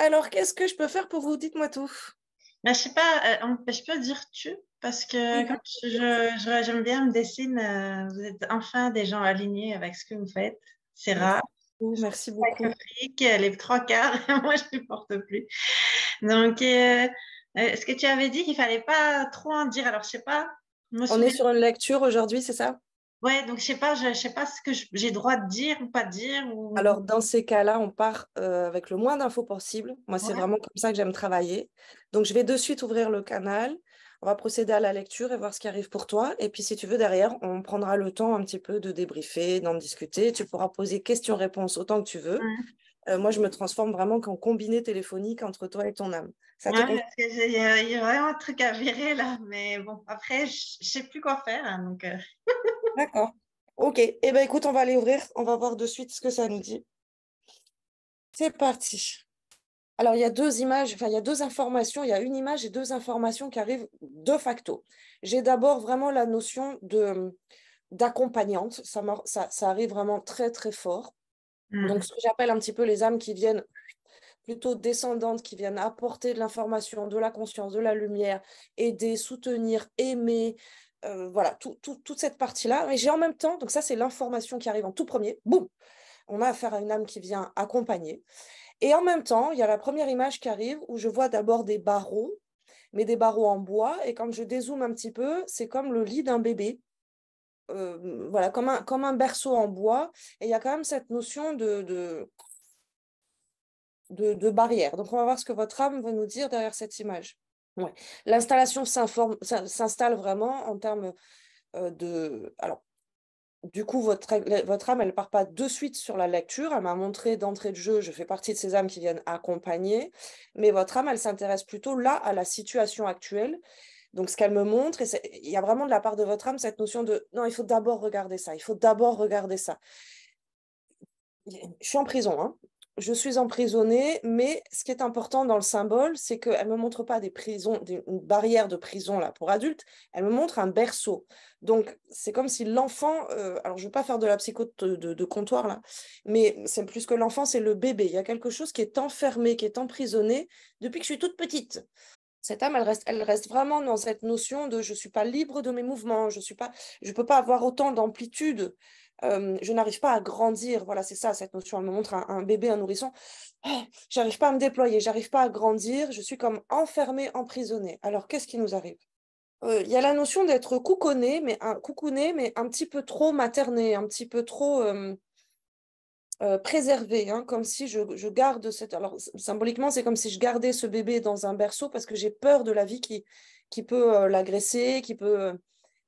Alors, qu'est-ce que je peux faire pour vous Dites-moi tout. Ben, je ne sais pas, euh, ben, je peux dire tu, parce que je, j'aime bien me dessine, euh, vous êtes enfin des gens alignés avec ce que vous faites. C'est rare. Merci beaucoup. Euh, les trois quarts, moi je ne supporte plus. Donc, est-ce que tu avais dit qu'il fallait pas trop en dire Alors, je sais pas. On est sur une lecture aujourd'hui, c'est ça Ouais, donc je sais pas, je, sais pas ce que j'ai droit de dire ou pas dire. Ou... Alors dans ces cas-là, on part euh, avec le moins d'infos possible. Moi, c'est vraiment comme ça que j'aime travailler. Donc je vais de suite ouvrir le canal. On va procéder à la lecture et voir ce qui arrive pour toi. Et puis si tu veux derrière, on prendra le temps un petit peu de débriefer, d'en discuter. Tu pourras poser questions-réponses autant que tu veux. Euh, moi, je me transforme vraiment en combiné téléphonique entre toi et ton âme. Ça ouais, il y, a vraiment un truc à virer là, mais bon, après, je sais plus quoi faire, hein, donc. Euh. D'accord. Ok. Eh bien, écoute, on va aller ouvrir. On va voir de suite ce que ça nous dit. C'est parti. Alors, il y a deux images, enfin, il y a deux informations, il y a une image et deux informations qui arrivent de facto. J'ai d'abord vraiment la notion de d'accompagnante, ça, ça, arrive vraiment très très fort. Mm. Donc, ce que j'appelle un petit peu les âmes qui viennent plutôt descendantes, qui viennent apporter de l'information, de la conscience, de la lumière, aider, soutenir, aimer, euh, voilà, tout, toute cette partie-là. Mais j'ai en même temps, donc ça c'est l'information qui arrive en tout premier, boum, on a affaire à une âme qui vient accompagner. Et en même temps, il y a la première image qui arrive où je vois d'abord des barreaux, mais des barreaux en bois. Et quand je dézoome un petit peu, c'est comme le lit d'un bébé. Euh, voilà, comme un, berceau en bois. Et il y a quand même cette notion de, de, barrière. Donc on va voir ce que votre âme veut nous dire derrière cette image. Ouais. L'installation s'installe vraiment en termes euh, de. Alors, du coup, votre, votre âme, elle ne part pas de suite sur la lecture. Elle m'a montré d'entrée de jeu, je fais partie de ces âmes qui viennent accompagner. Mais votre âme, elle s'intéresse plutôt là à la situation actuelle. Donc, ce qu'elle me montre, et il y a vraiment de la part de votre âme cette notion de non, il faut d'abord regarder ça, il faut d'abord regarder ça. Je suis en prison, hein, je suis emprisonnée, mais ce qui est important dans le symbole, c'est qu'elle ne me montre pas des prisons, des, une barrière de prison là, pour adultes, elle me montre un berceau. Donc, c'est comme si l'enfant, euh, alors je ne veux pas faire de la psycho de, comptoir là, mais c'est plus que l'enfant, c'est le bébé. Il y a quelque chose qui est enfermé, qui est emprisonné depuis que je suis toute petite. Cette âme, elle reste, elle reste vraiment dans cette notion de je ne suis pas libre de mes mouvements, je ne peux pas avoir autant d'amplitude je n'arrive pas à grandir. Voilà, c'est ça, cette notion. Elle me montre un, bébé, un nourrisson. Oh, j'arrive pas à me déployer, j'arrive pas à grandir, je suis comme enfermée, emprisonnée. Alors, qu'est-ce qui nous arrive euh, il y a la notion d'être couconné, mais un, coucouné, mais un petit peu trop materné, un petit peu trop euh, préservé, hein, comme si je, garde cette. Alors symboliquement, c'est comme si je gardais ce bébé dans un berceau parce que j'ai peur de la vie qui peut euh, l'agresser, qui peut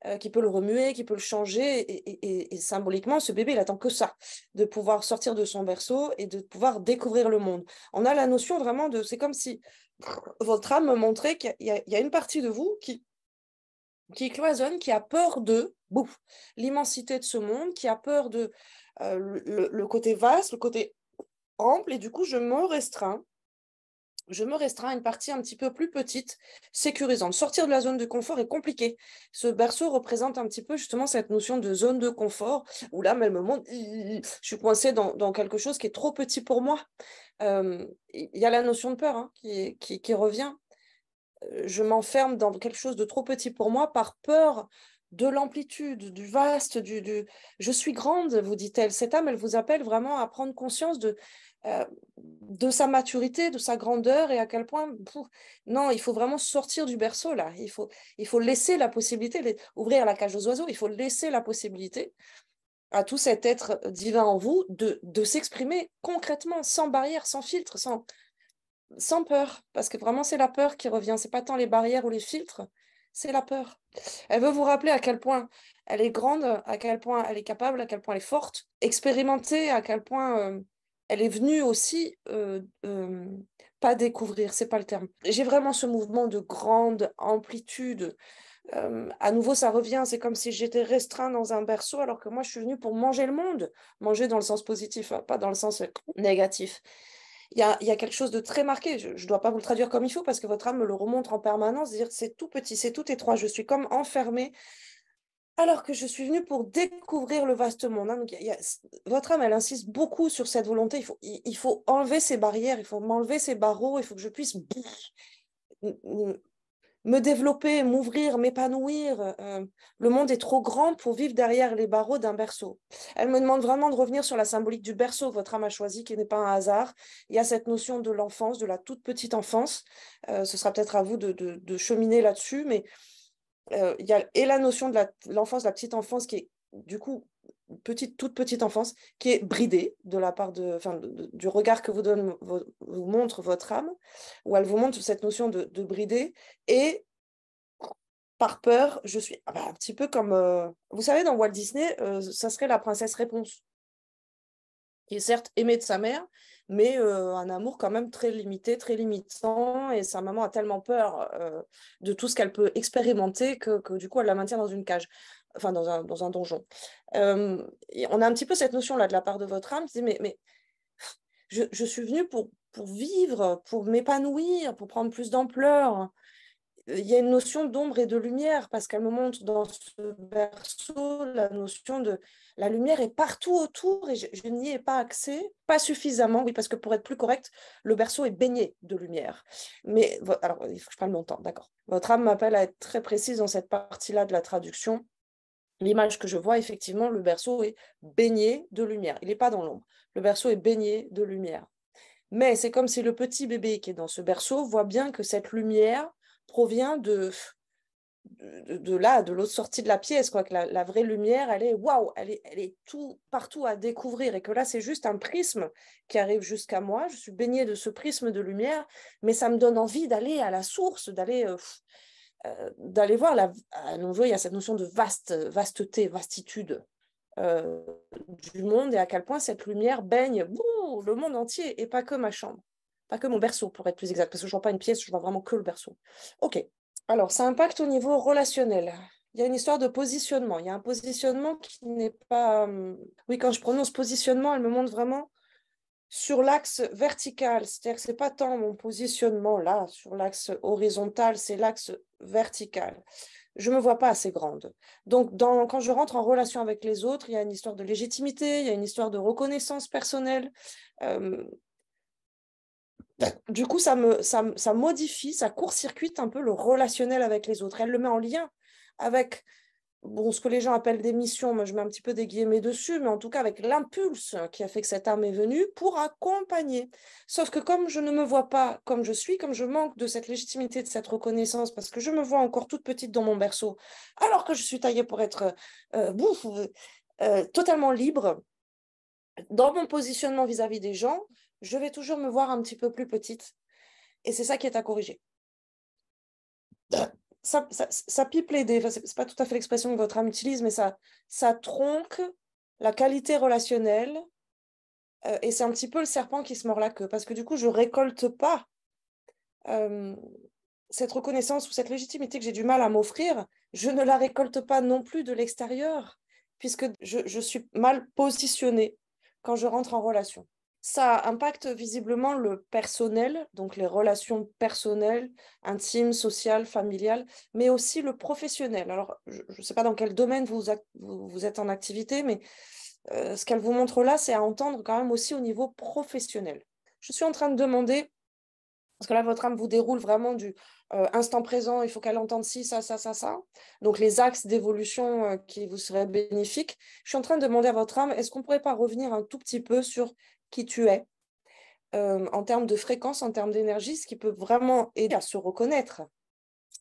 euh, qui peut le remuer, qui peut le changer. Et, symboliquement, ce bébé, il attend que ça, de pouvoir sortir de son berceau et de pouvoir découvrir le monde. On a la notion vraiment de... C'est comme si votre âme montrait qu'il y, a une partie de vous qui, qui cloisonne, qui a peur de l'immensité de ce monde, qui a peur de euh, le côté vaste, le côté ample, et du coup, je me restreins je me restreins à une partie un petit peu plus petite, sécurisante. Sortir de la zone de confort est compliqué. Ce berceau représente un petit peu justement cette notion de zone de confort, où là, elle me montre, je suis coincée dans, quelque chose qui est trop petit pour moi. Euh, il y a la notion de peur hein, qui, revient. Euh, je m'enferme dans quelque chose de trop petit pour moi par peur de l'amplitude, du vaste, du... Je suis grande, vous dit-elle. Cette âme, elle vous appelle vraiment à prendre conscience de euh, de sa maturité, de sa grandeur et à quel point, non, il faut vraiment sortir du berceau là. Il faut, il faut laisser la possibilité, ouvrir la cage aux oiseaux, il faut laisser la possibilité à tout cet être divin en vous de, s'exprimer concrètement, sans barrière, sans filtre, sans, sans peur. Parce que vraiment, c'est la peur qui revient. C'est pas tant les barrières ou les filtres, c'est la peur. Elle veut vous rappeler à quel point elle est grande, à quel point elle est capable, à quel point elle est forte. Expérimenter à quel point. Euh, elle est venue aussi euh, pas découvrir, c'est pas le terme. J'ai vraiment ce mouvement de grande amplitude. à nouveau, ça revient. C'est comme si j'étais restreint dans un berceau, alors que moi, je suis venue pour manger le monde, manger dans le sens positif, hein, pas dans le sens négatif. Il y, a, quelque chose de très marqué. Je ne dois pas vous le traduire comme il faut parce que votre âme me le remontre en permanence. c'est tout petit, c'est tout étroit. Je suis comme enfermée alors que je suis venue pour découvrir le vaste monde. Hein. Donc, votre âme, elle insiste beaucoup sur cette volonté. Il faut, il, faut enlever ces barrières, il faut m'enlever ces barreaux, il faut que je puisse me développer, m'ouvrir, m'épanouir. Euh, le monde est trop grand pour vivre derrière les barreaux d'un berceau. Elle me demande vraiment de revenir sur la symbolique du berceau, votre âme a choisi, qui n'est pas un hasard. Il y a cette notion de l'enfance, de la toute petite enfance. Euh, ce sera peut-être à vous de cheminer là-dessus, mais euh, y a et la notion de l'enfance, la, la petite enfance qui est du coup petite, toute petite enfance qui est bridée de la part de, du regard que vous, donne, vous, montre votre âme, où elle vous montre cette notion de, de bridée et par peur, je suis ah bah, un petit peu comme, euh, vous savez, dans Walt Disney, euh, ça serait la princesse réponse, qui est certes aimée de sa mère, mais euh, un amour quand même très limité, très limitant. Et sa maman a tellement peur euh, de tout ce qu'elle peut expérimenter que, du coup, elle la maintient dans une cage, enfin dans un, donjon. Euh, on a un petit peu cette notion-là de la part de votre âme mais, je, suis venue pour vivre, pour m'épanouir, pour prendre plus d'ampleur il y a une notion d'ombre et de lumière, parce qu'elle me montre dans ce berceau la notion de la lumière est partout autour et je, n'y ai pas accès, pas suffisamment, oui, parce que pour être plus correct, le berceau est baigné de lumière. Mais alors, il faut que je parle mon temps, d'accord. Votre âme m'appelle à être très précise dans cette partie-là de la traduction. L'image que je vois, effectivement, le berceau est baigné de lumière. Il n'est pas dans l'ombre. Le berceau est baigné de lumière. Mais c'est comme si le petit bébé qui est dans ce berceau voit bien que cette lumière provient de, de, là, de l'autre sortie de la pièce, quoi, que la, vraie lumière, elle est waouh, elle est, elle est tout partout à découvrir, et que là, c'est juste un prisme qui arrive jusqu'à moi. Je suis baignée de ce prisme de lumière, mais ça me donne envie d'aller à la source, d'aller euh, euh, d'aller voir la, à nouveau il y a cette notion de vaste, vasteté, vastitude euh, du monde et à quel point cette lumière baigne le monde entier et pas que ma chambre pas que mon berceau pour être plus exact, parce que je vois pas une pièce, je vois vraiment que le berceau. Ok, alors ça impacte au niveau relationnel. Il y a une histoire de positionnement. Il y a un positionnement qui n'est pas. Euh, oui, quand je prononce positionnement, elle me montre vraiment sur l'axe vertical, c'est-à-dire que ce n'est pas tant mon positionnement là, sur l'axe horizontal, c'est l'axe vertical. Je ne me vois pas assez grande. Donc, dans, quand je rentre en relation avec les autres, il y a une histoire de légitimité, il y a une histoire de reconnaissance personnelle. Euh, du coup, ça, modifie, ça court-circuite un peu le relationnel avec les autres. Elle le met en lien avec bon, ce que les gens appellent des missions, moi je mets un petit peu des guillemets dessus, mais en tout cas avec l'impulse qui a fait que cette âme est venue pour accompagner. Sauf que comme je ne me vois pas comme je suis, comme je manque de cette légitimité, de cette reconnaissance, parce que je me vois encore toute petite dans mon berceau, alors que je suis taillée pour être euh, euh, totalement libre dans mon positionnement vis à -vis des gens, je vais toujours me voir un petit peu plus petite. Et c'est ça qui est à corriger. Ça, pipe les dés, c'est pas tout à fait l'expression que votre âme utilise, mais ça, ça tronque la qualité relationnelle. Euh, et c'est un petit peu le serpent qui se mord la queue, parce que du coup, je récolte pas euh, cette reconnaissance ou cette légitimité que j'ai du mal à m'offrir. Je ne la récolte pas non plus de l'extérieur, puisque je suis mal positionnée quand je rentre en relation ça impacte visiblement le personnel, donc les relations personnelles, intimes, sociales, familiales, mais aussi le professionnel. Alors, je ne sais pas dans quel domaine vous, êtes en activité, mais euh, ce qu'elle vous montre là, c'est à entendre quand même aussi au niveau professionnel. Je suis en train de demander, parce que là, votre âme vous déroule vraiment du euh, instant présent, il faut qu'elle entende ci, ça, ça, ça, ça. Donc, les axes d'évolution euh, qui vous seraient bénéfiques. Je suis en train de demander à votre âme, est-ce qu'on ne pourrait pas revenir un tout petit peu sur qui tu es euh, en termes de fréquence, en termes d'énergie, ce qui peut vraiment aider à se reconnaître.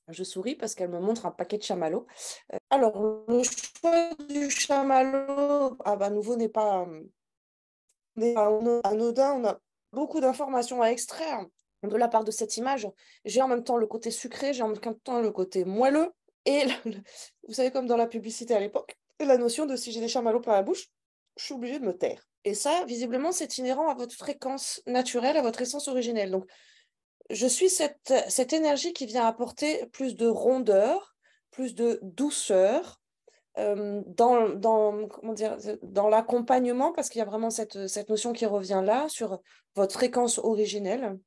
Je souris parce qu'elle me montre un paquet de chamallows. Euh, alors, le choix du chamallow, ah bah, à nouveau, n'est pas, euh, anodin. On a beaucoup d'informations à extraire de la part de cette image. J'ai en même temps le côté sucré, j'ai en même temps le côté moelleux. Et vous savez, comme dans la publicité à l'époque, la notion de si j'ai des chamallows par la bouche, je suis obligée de me taire. Et ça, visiblement, c'est inhérent à votre fréquence naturelle, à votre essence originelle. Donc, je suis cette, énergie qui vient apporter plus de rondeur, plus de douceur euh, dans, dans, l'accompagnement, parce qu'il y a vraiment cette notion qui revient là sur votre fréquence originelle.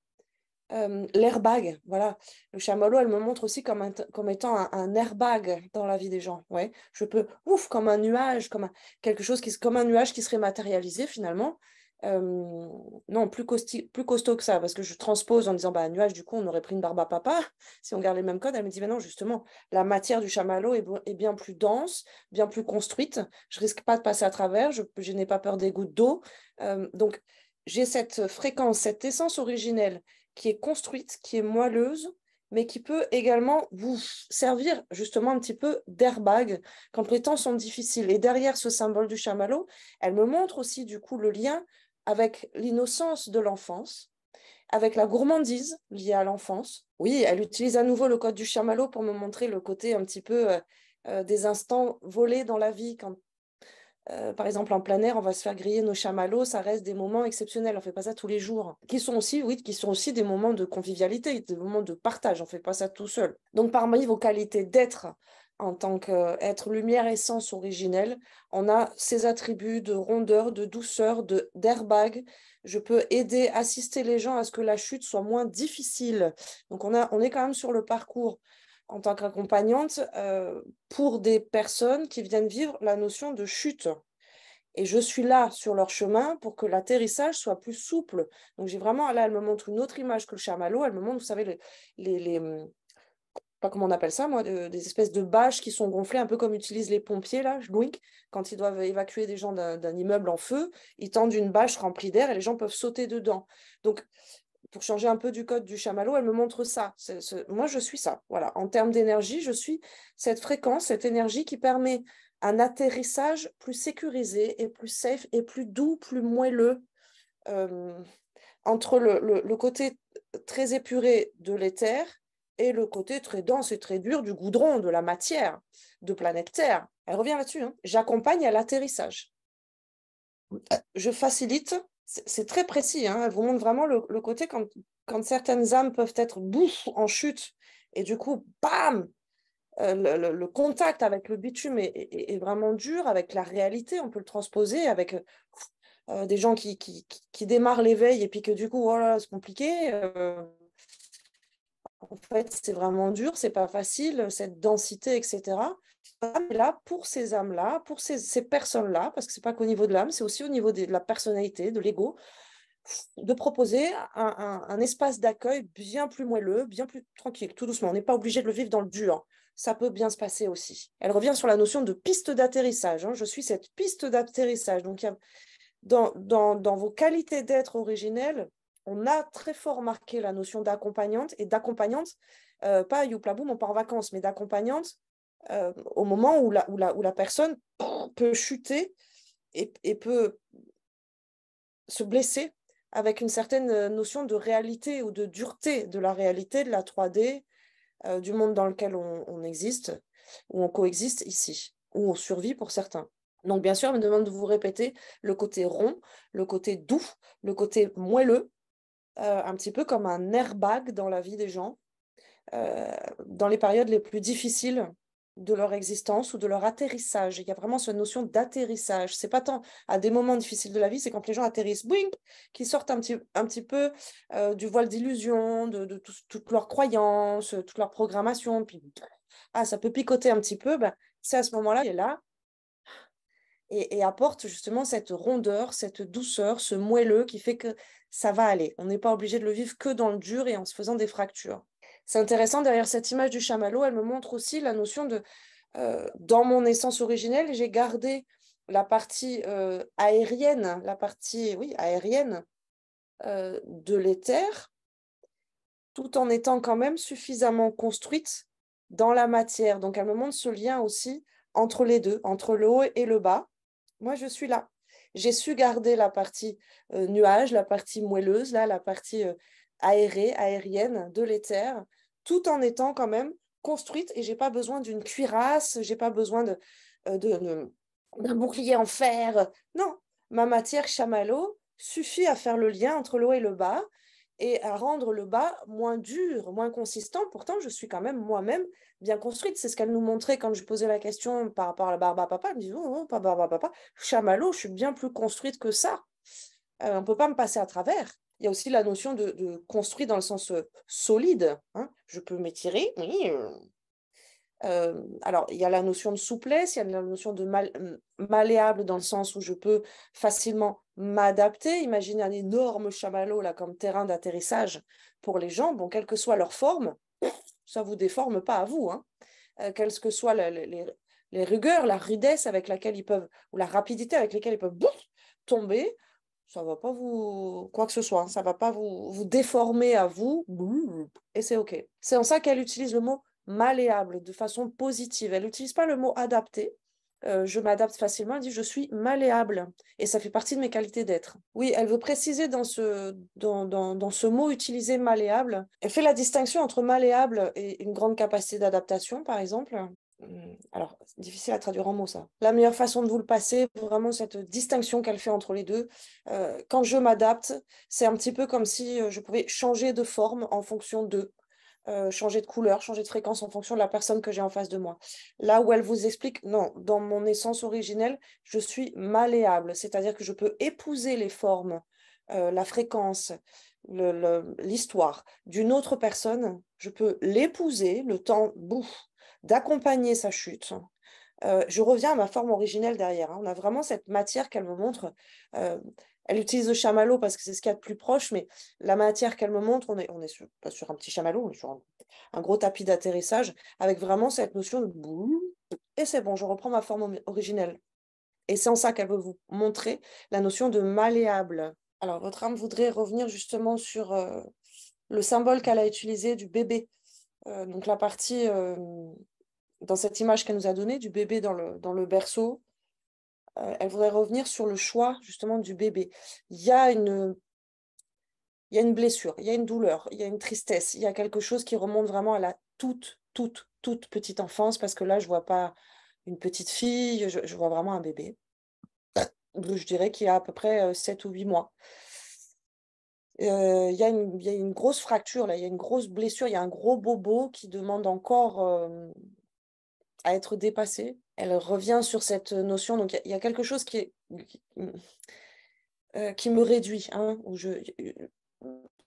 Euh, l'airbag, voilà. Le chamallow, elle me montre aussi comme, étant un, airbag dans la vie des gens. Ouais. Je peux, ouf, comme un nuage, comme un, quelque chose qui, comme un nuage qui serait matérialisé finalement. Euh, non, plus, plus costaud que ça, parce que je transpose en disant, bah, un nuage, du coup, on aurait pris une barbe à papa, si on garde les mêmes codes. Elle me dit, mais non, justement, la matière du chamallow est, bien plus dense, bien plus construite. Je risque pas de passer à travers, je, n'ai pas peur des gouttes d'eau. Euh, donc, j'ai cette fréquence, cette essence originelle qui est construite, qui est moelleuse, mais qui peut également vous servir justement un petit peu d'airbag quand les temps sont difficiles. Et derrière ce symbole du chamallow, elle me montre aussi du coup le lien avec l'innocence de l'enfance, avec la gourmandise liée à l'enfance. Oui, elle utilise à nouveau le code du chamallow pour me montrer le côté un petit peu euh, euh, des instants volés dans la vie quand euh, par exemple, en plein air, on va se faire griller nos chamallows, ça reste des moments exceptionnels, on ne fait pas ça tous les jours. Qui sont aussi, oui, qui sont aussi des moments de convivialité, des moments de partage, on ne fait pas ça tout seul. Donc parmi vos qualités d'être en tant qu'être lumière essence originelle, on a ces attributs de rondeur, de douceur, de d'airbag. Je peux aider, assister les gens à ce que la chute soit moins difficile. Donc on est quand même sur le parcours en tant qu'accompagnante euh, pour des personnes qui viennent vivre la notion de chute. Et je suis là sur leur chemin pour que l'atterrissage soit plus souple. Donc j'ai vraiment, là, elle me montre une autre image que le chamallow. Elle me montre, vous savez, les, les, pas comment on appelle ça, moi, euh, des espèces de bâches qui sont gonflées, un peu comme utilisent les pompiers, là, wink, quand ils doivent évacuer des gens d'un immeuble en feu, ils tendent une bâche remplie d'air et les gens peuvent sauter dedans. Donc, pour changer un peu du code du chamallow, elle me montre ça. moi, je suis ça. Voilà. En termes d'énergie, je suis cette fréquence, cette énergie qui permet un atterrissage plus sécurisé et plus safe et plus doux, plus moelleux euh, entre le, côté très épuré de l'éther et le côté très dense et très dur du goudron, de la matière, de planète Terre. Elle revient là-dessus. Hein. J'accompagne à l'atterrissage. Je facilite c'est très précis. Hein. Elle vous montre vraiment le, côté quand, certaines âmes peuvent être bouff en chute et du coup, bam euh, le, contact avec le bitume est, vraiment dur, avec la réalité, on peut le transposer avec euh, euh, des gens qui, démarrent l'éveil et puis que du coup, voilà, oh c'est compliqué. en fait, c'est vraiment dur, c'est pas facile, cette densité, etc là pour ces âmes-là, pour ces, personnes-là, parce que ce n'est pas qu'au niveau de l'âme, c'est aussi au niveau de, la personnalité, de l'ego, de proposer un, espace d'accueil bien plus moelleux, bien plus tranquille, tout doucement. On n'est pas obligé de le vivre dans le dur. Hein. Ça peut bien se passer aussi. Elle revient sur la notion de piste d'atterrissage. Hein. Je suis cette piste d'atterrissage. Donc, dans, dans, vos qualités d'être originelles, on a très fort marqué la notion d'accompagnante et d'accompagnante, euh, pas boum on part en vacances, mais d'accompagnante euh, au moment où la, où la, où la personne peut chuter et, et, peut se blesser avec une certaine euh, notion de réalité ou de dureté de la réalité, de la 3D, euh, du monde dans lequel on, existe, où on coexiste ici, où on survit pour certains. Donc bien sûr, elle me demande de vous répéter le côté rond, le côté doux, le côté moelleux, un petit peu comme un airbag dans la vie des gens. dans les périodes les plus difficiles, de leur existence ou de leur atterrissage. Il y a vraiment cette notion d'atterrissage. C'est pas tant à des moments difficiles de la vie, c'est quand les gens atterrissent, bouing, qu'ils sortent un petit, un petit peu euh, du voile d'illusion, de, toutes leurs croyances, toute leur programmation, puis ah, ça peut picoter un petit peu, ben, c'est à ce moment-là, il est là et, apporte justement cette rondeur, cette douceur, ce moelleux qui fait que ça va aller. On n'est pas obligé de le vivre que dans le dur et en se faisant des fractures. C'est intéressant, derrière cette image du chamallow, elle me montre aussi la notion de, euh, dans mon essence originelle, j'ai gardé la partie euh, aérienne, la partie, oui, aérienne euh, de l'éther, tout en étant quand même suffisamment construite dans la matière. Donc, elle me montre ce lien aussi entre les deux, entre le haut et le bas. Moi, je suis là. J'ai su garder la partie nuage, la partie moelleuse, là, la partie aérée, aérienne, de l'éther, tout en étant quand même construite et j'ai pas besoin d'une cuirasse, j'ai pas besoin euh, de, de, d'un bouclier en fer. Non, ma matière chamallow suffit à faire le lien entre l'eau et le bas et à rendre le bas moins dur, moins consistant. Pourtant, je suis quand même moi-même bien construite. C'est ce qu'elle nous montrait quand je posais la question par rapport à la barba papa. Elle me disait, non, oh, oh, pas barba papa, chamallow, je suis bien plus construite que ça. Euh, on ne peut pas me passer à travers il y a aussi la notion de, de construit dans le sens euh, solide. Hein. Je peux m'étirer, oui. Euh. Euh, alors, il y a la notion de souplesse, il y a la notion de malléable dans le sens où je peux facilement m'adapter. Imaginez un énorme chamallow là, comme terrain d'atterrissage pour les gens. Bon, quelle que soit leur forme, ça ne vous déforme pas à vous. Hein. quelles que soient les, les, rugueurs, la rudesse avec laquelle ils peuvent, ou la rapidité avec laquelle ils peuvent tomber, ça va pas vous quoi que ce soit, ça hein. ça va pas vous, vous déformer à vous et c'est ok. C'est en ça qu'elle utilise le mot malléable de façon positive. Elle n'utilise pas le mot adapté. Euh, je m'adapte facilement, elle dit je suis malléable et ça fait partie de mes qualités d'être. Oui, elle veut préciser dans ce, dans, dans, dans ce mot utilisé malléable, elle fait la distinction entre malléable et une grande capacité d'adaptation, par exemple, Mmh, alors, c'est difficile à traduire en mots ça. La meilleure façon de vous le passer, vraiment cette distinction qu'elle fait entre les deux. Euh, quand je m'adapte, c'est un petit peu comme si euh, je pouvais changer de forme en fonction de, euh, changer de couleur, changer de fréquence en fonction de la personne que j'ai en face de moi. Là où elle vous explique, non, dans mon essence originelle, je suis malléable, c'est-à-dire que je peux épouser les formes, la fréquence, l'histoire d'une autre personne, je peux l'épouser le temps bouffe d'accompagner sa chute. Euh, je reviens à ma forme originelle derrière. Hein. On a vraiment cette matière qu'elle me montre. Euh, elle utilise le chamallow parce que c'est ce qu'il y a de plus proche, mais la matière qu'elle me montre, on est, sur, pas sur un petit chamallow, on est sur un, gros tapis d'atterrissage, avec vraiment cette notion de boum, et c'est bon, je reprends ma forme originelle. Et c'est en ça qu'elle veut vous montrer la notion de malléable. Alors, votre âme voudrait revenir justement sur euh, le symbole qu'elle a utilisé du bébé. donc, la partie dans cette image qu'elle nous a donnée du bébé dans le, dans le berceau, elle voudrait revenir sur le choix justement du bébé. Il y a une il y a une blessure, il y a une douleur, il y a une tristesse, il y a quelque chose qui remonte vraiment à la toute, toute, toute petite enfance, parce que là, je ne vois pas une petite fille, je, vois vraiment un bébé. Je dirais qu'il y a à peu près 7 ou 8 mois. Il y, y, a une grosse fracture, il y a une grosse blessure, il y a un gros bobo qui demande encore à être dépassée. Elle revient sur cette notion. Donc, il y, a quelque chose qui, euh, me réduit. Hein,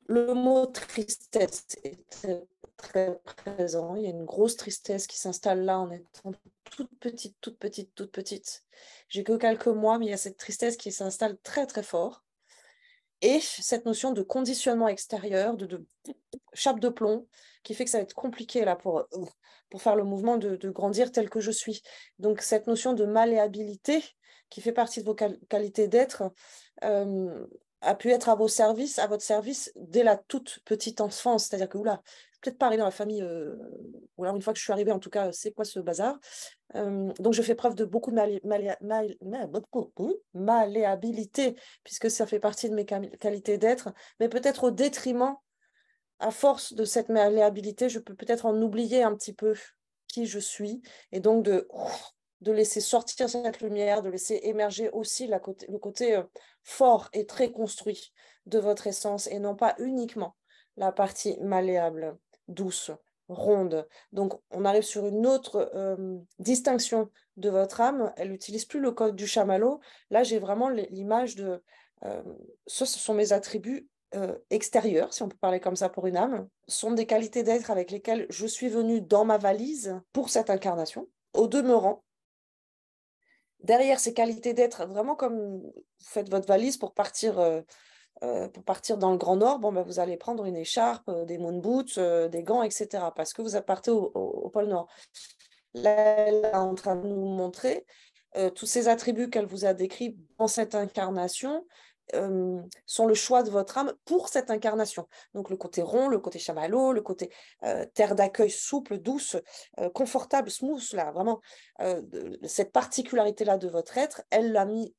le mot tristesse est très, très présent. Il y a une grosse tristesse qui s'installe là en étant toute petite, toute petite, toute petite. J'ai que quelques mois, mais il y a cette tristesse qui s'installe très, très fort et cette notion de conditionnement extérieur, de, chape de plomb, qui fait que ça va être compliqué là pour, euh, pour faire le mouvement de, grandir tel que je suis. Donc cette notion de malléabilité qui fait partie de vos qualités d'être euh, a pu être à vos services, à votre service dès la toute petite enfance. C'est-à-dire que oula, peut-être parler dans la famille, euh, ou alors une fois que je suis arrivée, en tout cas, c'est quoi ce bazar euh, Donc, je fais preuve de beaucoup de malléabilité, puisque ça fait partie de mes qualités d'être, mais peut-être au détriment, à force de cette malléabilité, je peux peut-être en oublier un petit peu qui je suis, et donc de, de laisser sortir cette lumière, de laisser émerger aussi le côté euh, fort et très construit de votre essence, et non pas uniquement la partie malléable douce, ronde. Donc on arrive sur une autre euh, distinction de votre âme. Elle n'utilise plus le code du chamallow. Là, j'ai vraiment l'image de... Euh, ce sont mes attributs euh, extérieurs, si on peut parler comme ça pour une âme, sont des qualités d'être avec lesquelles je suis venue dans ma valise pour cette incarnation, au demeurant. Derrière ces qualités d'être, vraiment comme vous faites votre valise pour partir euh, pour partir dans le Grand Nord, bon, bah, vous allez prendre une écharpe, euh, des moon boots, euh, des gants, etc. Parce que vous partez au, pôle Nord. Là, elle est en train de nous montrer tous ces attributs qu'elle vous a décrits dans cette incarnation. sont le choix de votre âme pour cette incarnation. Donc le côté rond, le côté chamallow, le côté terre d'accueil souple, douce, confortable, smooth, là, vraiment, cette particularité-là de votre être, elle l'a mis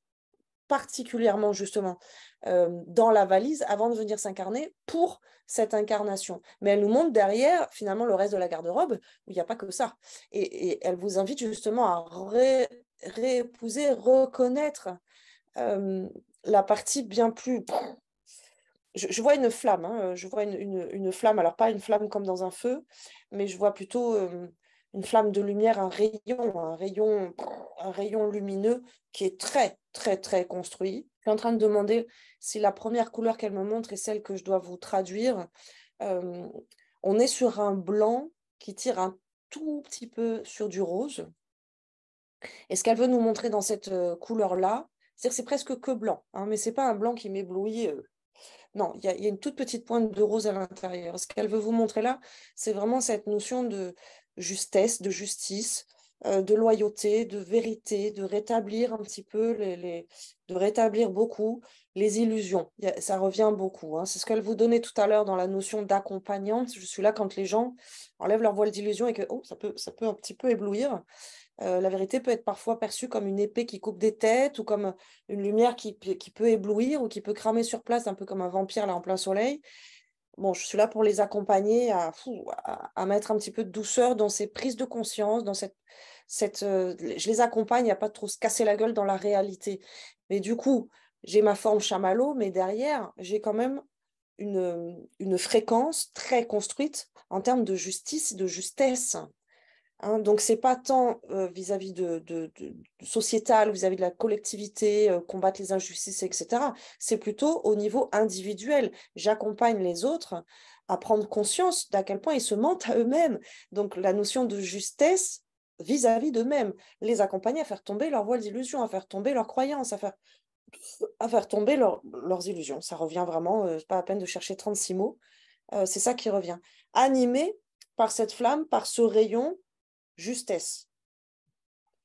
particulièrement justement euh, dans la valise avant de venir s'incarner pour cette incarnation. Mais elle nous montre derrière finalement le reste de la garde-robe où il n'y a pas que ça. Et, elle vous invite justement à ré, reconnaître euh, la partie bien plus... Je, vois une flamme, hein, je vois une, flamme, alors pas une flamme comme dans un feu, mais je vois plutôt euh, une flamme de lumière, un rayon, un rayon, un rayon lumineux qui est très, très, très construit. Je suis en train de demander si la première couleur qu'elle me montre est celle que je dois vous traduire. Euh, on est sur un blanc qui tire un tout petit peu sur du rose. Et ce qu'elle veut nous montrer dans cette euh, couleur-là, c'est presque que blanc, hein, mais ce n'est pas un blanc qui m'éblouit. Euh. non, il y, a une toute petite pointe de rose à l'intérieur. Ce qu'elle veut vous montrer là, c'est vraiment cette notion de, justesse, de justice, euh, de loyauté, de vérité, de rétablir un petit peu, les, de rétablir beaucoup les illusions. ça revient beaucoup. Hein. C'est ce qu'elle vous donnait tout à l'heure dans la notion d'accompagnante. Je suis là quand les gens enlèvent leur voile d'illusion et que oh, ça, peut, ça peut un petit peu éblouir. Euh, la vérité peut être parfois perçue comme une épée qui coupe des têtes ou comme une lumière qui, qui, peut éblouir ou qui peut cramer sur place, un peu comme un vampire là en plein soleil bon, je suis là pour les accompagner à, mettre un petit peu de douceur dans ces prises de conscience, dans cette, euh, je les accompagne à pas trop se casser la gueule dans la réalité. Mais du coup, j'ai ma forme chamallow, mais derrière, j'ai quand même une, fréquence très construite en termes de justice, et de justesse, Hein. donc, ce n'est pas tant euh, vis-à-vis de, sociétal, vis-à-vis de la collectivité, euh, combattre les injustices, etc. C'est plutôt au niveau individuel. J'accompagne les autres à prendre conscience d'à quel point ils se mentent à eux-mêmes. Donc, la notion de justesse vis-à-vis d'eux-mêmes, les accompagner à faire tomber leur voiles d'illusion, à faire tomber leurs croyances, à faire, à faire tomber leurs illusions. Ça revient vraiment, n'est euh, pas à peine de chercher 36 mots. c'est ça qui revient. Animé par cette flamme, par ce rayon justesse.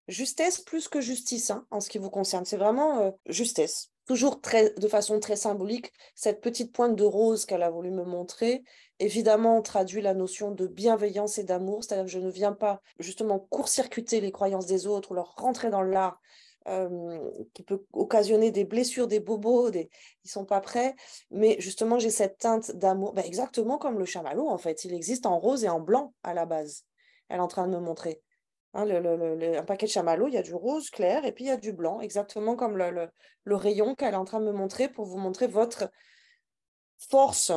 Justesse plus que justice hein, en ce qui vous concerne. C'est vraiment euh, justesse. Toujours de façon très symbolique, cette petite pointe de rose qu'elle a voulu me montrer, évidemment, traduit la notion de bienveillance et d'amour, c'est-à-dire que je ne viens pas justement court-circuiter les croyances des autres ou leur rentrer dans l'art euh, qui peut occasionner des blessures, des bobos, des... ils sont pas prêts. Mais justement, j'ai cette teinte d'amour, ben, exactement comme le chamallow en fait. Il existe en rose et en blanc à la base elle est en train de me montrer. Hein, un paquet de chamallows, il y a du rose clair et puis il y a du blanc, exactement comme le, rayon qu'elle est en train de me montrer pour vous montrer votre force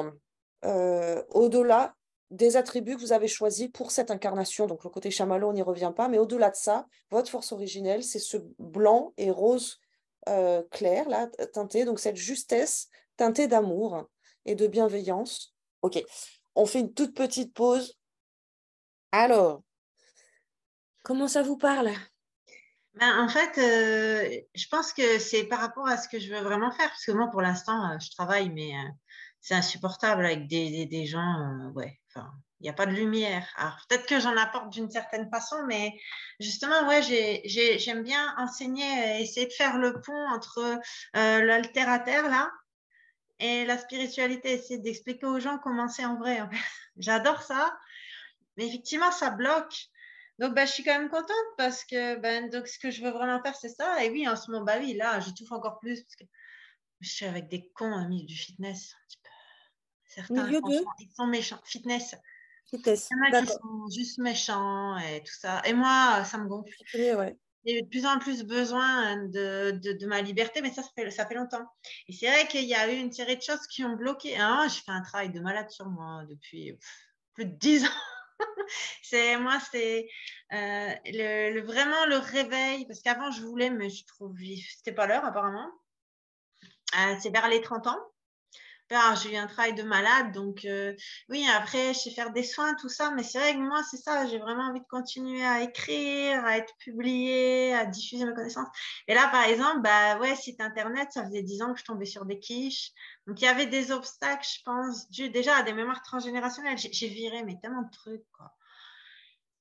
euh, au-delà des attributs que vous avez choisis pour cette incarnation. Donc le côté chamallow, on n'y revient pas, mais au-delà de ça, votre force originelle, c'est ce blanc et rose euh, clair, là, teinté, donc cette justesse teintée d'amour et de bienveillance. OK, on fait une toute petite pause alors, comment ça vous parle ben, En fait, euh, je pense que c'est par rapport à ce que je veux vraiment faire, parce que moi, pour l'instant, euh, je travaille, mais euh, c'est insupportable avec des, gens, ouais, il n'y a pas de lumière. Alors, peut-être que j'en apporte d'une certaine façon, mais justement, ouais, j'aime bien enseigner, essayer de faire le pont entre à là, et la spiritualité, essayer d'expliquer aux gens comment c'est en vrai. J'adore ça. Mais effectivement, ça bloque. Donc, bah, je suis quand même contente parce que ben, donc, ce que je veux vraiment faire, c'est ça. Et oui, en ce moment, bah oui, là, j'étouffe encore plus parce que je suis avec des cons, amis du fitness. Certains, sont méchants. Fitness. Fitness. Il y en a qui sont juste méchants et tout ça. Et moi, ça me gonfle. ouais. de plus en plus besoin de, ma liberté, mais ça, ça fait, ça fait longtemps. Et c'est vrai qu'il y a eu une série de choses qui ont bloqué. Ah, j'ai fait un travail de malade sur moi depuis plus de dix ans. c'est moi, c'est euh, le, vraiment le réveil, parce qu'avant je voulais, mais je trouve, c'était pas l'heure apparemment. Euh, c'est vers les 30 ans. Ah, j'ai eu un travail de malade. Donc, euh, oui, après, je sais faire des soins, tout ça. Mais c'est vrai que moi, c'est ça. J'ai vraiment envie de continuer à écrire, à être publié, à diffuser mes connaissances. Et là, par exemple, bah, ouais, site internet, ça faisait 10 ans que je tombais sur des quiches. Donc, il y avait des obstacles, je pense, dû déjà à des mémoires transgénérationnelles. J'ai viré, mais tellement de trucs, quoi.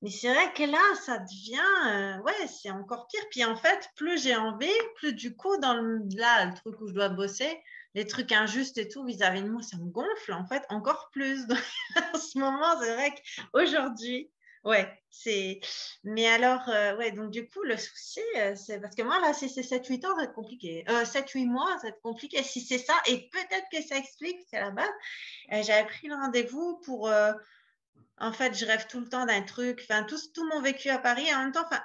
Mais c'est vrai que là, ça devient, euh, ouais, c'est encore pire. Puis en fait, plus j'ai envie, plus du coup, dans le, là, le truc où je dois bosser, les trucs injustes et tout vis-à-vis de moi, ça me gonfle en fait encore plus. Donc, en ce moment, c'est vrai qu'aujourd'hui, ouais, c'est. Mais alors, euh, ouais, donc du coup, le souci, euh, c'est parce que moi, là, c'est 7-8 ans, ça va être compliqué. 7-8 mois, ça va être compliqué. Si c'est ça, et peut-être que ça explique, c'est la base, j'avais pris le rendez-vous pour en fait, je rêve tout le temps d'un truc. Enfin, tout, tout mon vécu à Paris, en même temps, enfin,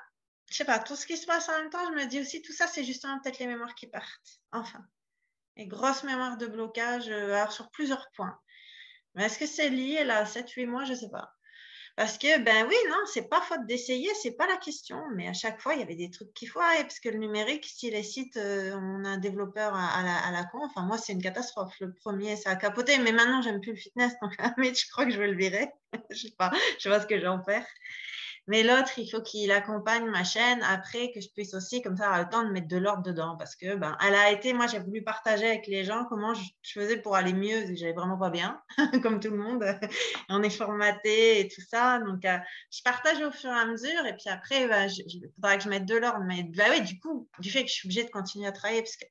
je sais pas, tout ce qui se passe en même temps, je me dis aussi, tout ça, c'est justement peut-être les mémoires qui partent. Enfin. les grosses mémoires de blocage euh, alors sur plusieurs points. Mais est-ce que c'est lié là, 7-8 mois, je sais pas. Parce que, ben oui, non, c'est pas faute d'essayer, c'est pas la question. Mais à chaque fois, il y avait des trucs qui foiraient. Parce que le numérique, si les sites, euh, on a un développeur à, la, con, enfin, moi, c'est une catastrophe. Le premier, ça a capoté. Mais maintenant, j'aime plus le fitness. Donc, mais je crois que je vais le virer. je sais pas, je sais pas ce que j'en vais mais l'autre, il faut qu'il accompagne ma chaîne après, que je puisse aussi, comme ça, avoir le temps de mettre de l'ordre dedans. Parce que, ben, elle a été, moi, j'ai voulu partager avec les gens comment je, faisais pour aller mieux, parce que j'allais vraiment pas bien, comme tout le monde. On est formaté et tout ça. Donc, euh, je partage au fur et à mesure. Et puis après, ben, il faudra que je mette de l'ordre. Mais bah ben oui, du coup, du fait que je suis obligée de continuer à travailler, parce que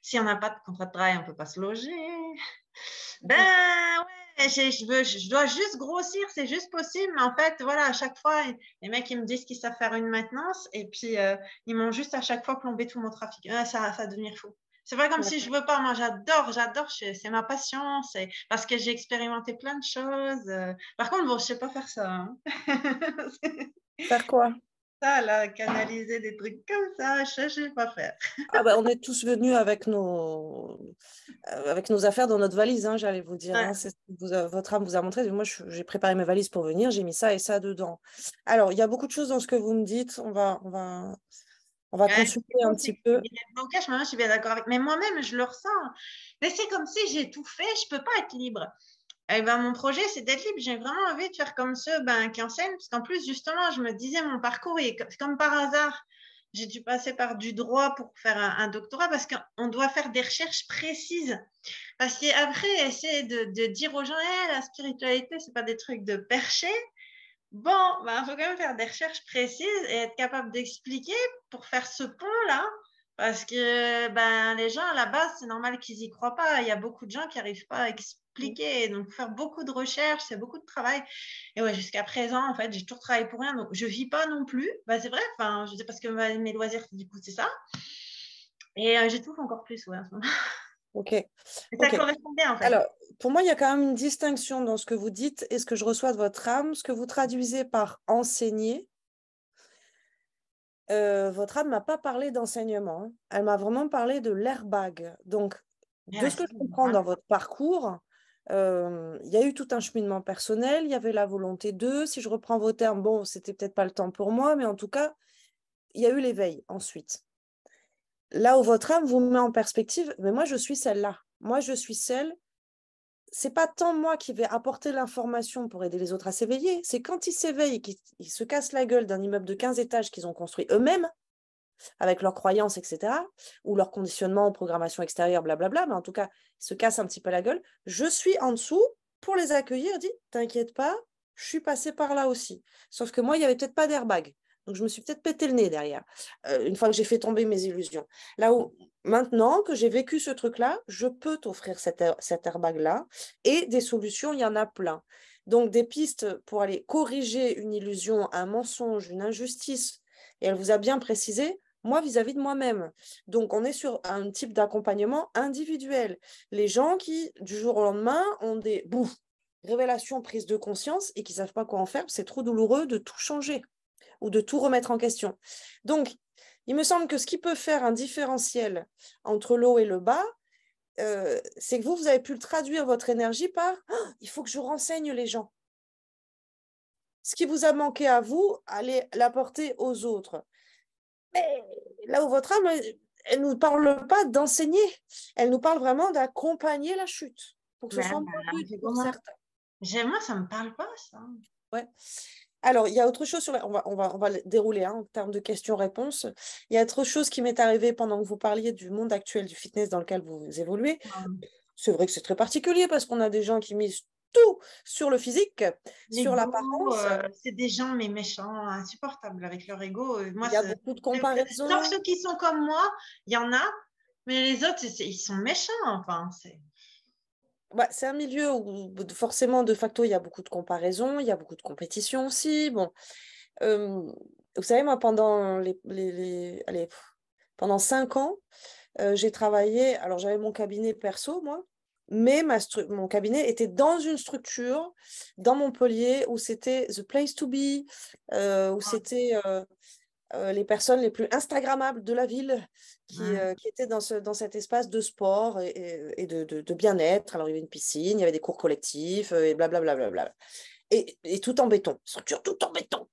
si on n'a pas de contrat de travail, on ne peut pas se loger. Ben ouais je, je dois juste grossir, c'est juste possible. Mais en fait, voilà, à chaque fois, les mecs, ils me disent qu'ils savent faire une maintenance et puis euh, ils m'ont juste à chaque fois plombé tout mon trafic. Ah, ça va devenir fou. C'est pas comme si je veux pas. Moi, j'adore, j'adore. C'est ma passion. C'est parce que j'ai expérimenté plein de choses. Euh, par contre, bon, je sais pas faire ça. Hein. faire quoi ça, là, canaliser des trucs comme ça, je sais pas faire. ah bah, on est tous venus avec nos, euh, avec nos affaires dans notre valise, hein, j'allais vous dire. Hein. votre âme vous a montré. Moi, j'ai préparé mes valises pour venir, j'ai mis ça et ça dedans. Alors, il y a beaucoup de choses dans ce que vous me dites. On va, on va, va consulter un petit peu. je suis bien d'accord avec. Mais moi-même, je le ressens. Mais c'est comme si j'ai tout fait, je ne peux pas être libre. Eh ben, mon projet, c'est d'être libre. J'ai vraiment envie de faire comme ceux ben, qui enseignent, parce qu'en plus, justement, je me disais, mon parcours, et comme par hasard, j'ai dû passer par du droit pour faire un, doctorat, parce qu'on doit faire des recherches précises. Parce qu'après, essayer de, dire aux gens, eh, la spiritualité, c'est pas des trucs de perché. Bon, il ben, faut quand même faire des recherches précises et être capable d'expliquer pour faire ce pont-là. Parce que ben, les gens, à la base, c'est normal qu'ils n'y croient pas. Il y a beaucoup de gens qui n'arrivent pas à expliquer donc, faire beaucoup de recherches, c'est beaucoup de travail. Et ouais, jusqu'à présent, en fait, j'ai toujours travaillé pour rien. Donc, je vis pas non plus. Bah, c'est vrai. Enfin, je sais parce que mes loisirs, du c'est ça. Et euh, j'étouffe encore plus, Ok. Ça bien. en fait. Alors, pour moi, il y a quand même une distinction dans ce que vous dites et ce que je reçois de votre âme, ce que vous traduisez par enseigner. Euh, votre âme m'a pas parlé d'enseignement, hein. elle m'a vraiment parlé de l'airbag. Donc, de ce que je comprends dans votre parcours, il y a eu tout un cheminement personnel, il y avait la volonté d'eux. Si je reprends vos termes, bon, c'était peut-être pas le temps pour moi, mais en tout cas, il y a eu l'éveil ensuite. Là où votre âme vous met en perspective, mais moi, je suis celle-là. Moi, je suis celle. C'est pas tant moi qui vais apporter l'information pour aider les autres à s'éveiller, c'est quand ils s'éveillent, qu'ils se cassent la gueule d'un immeuble de 15 étages qu'ils ont construit eux-mêmes, avec leurs croyances, etc., ou leur conditionnement en programmation extérieure, blablabla, mais en tout cas, se cassent un petit peu la gueule. Je suis en dessous pour les accueillir, dit T'inquiète pas, je suis passé par là aussi. Sauf que moi, il n'y avait peut-être pas d'airbag. Donc, je me suis peut-être pété le nez derrière, euh, une fois que j'ai fait tomber mes illusions. Là où, maintenant que j'ai vécu ce truc-là, je peux t'offrir cette cet airbag-là. Et des solutions, il y en a plein. Donc, des pistes pour aller corriger une illusion, un mensonge, une injustice. Et elle vous a bien précisé, moi vis-à-vis de moi-même. Donc, on est sur un type d'accompagnement individuel. Les gens qui, du jour au lendemain, ont des bouf, révélations, prises de conscience et qui ne savent pas quoi en faire, c'est trop douloureux de tout changer ou de tout remettre en question. Donc, il me semble que ce qui peut faire un différentiel entre l'eau et le bas, euh, c'est que vous, vous avez pu le traduire votre énergie par oh, il faut que je renseigne les gens. Ce qui vous a manqué à vous, allez l'apporter aux autres. Eh, là où votre âme, elle ne nous parle pas d'enseigner, elle nous parle vraiment d'accompagner la chute, pour ben ce soit Moi, ça ne me parle pas, ça. Ouais. Alors, il y a autre chose sur on, va, on, va, le dérouler hein, en termes de questions-réponses. Il y a autre chose qui m'est arrivée pendant que vous parliez du monde actuel du fitness dans lequel vous évoluez. C'est vrai que c'est très particulier parce qu'on a des gens qui misent sur le physique, sur l'apparence. Euh, c'est des gens, mais méchants, insupportables avec leur ego. Euh, il y a beaucoup de comparaisons. Donc ceux qui sont comme moi, il y en a, mais les autres, ils sont méchants. Enfin, c'est. Bah, un milieu où forcément, de facto, il y a beaucoup de comparaisons, il y a beaucoup de compétition aussi. Bon, euh, vous savez, moi, pendant les, allez, pendant cinq ans, j'ai travaillé. Alors, j'avais mon cabinet perso, moi, mais mon cabinet était dans une structure dans Montpellier où c'était the place to be, euh, où ah. c'était euh, euh, les personnes les plus Instagrammables de la ville ah. qui, étaient dans, ce, dans cet espace de sport et, de, de, bien-être. Alors il y avait une piscine, il y avait des cours collectifs et blablabla. Et, et, tout en béton, structure tout en béton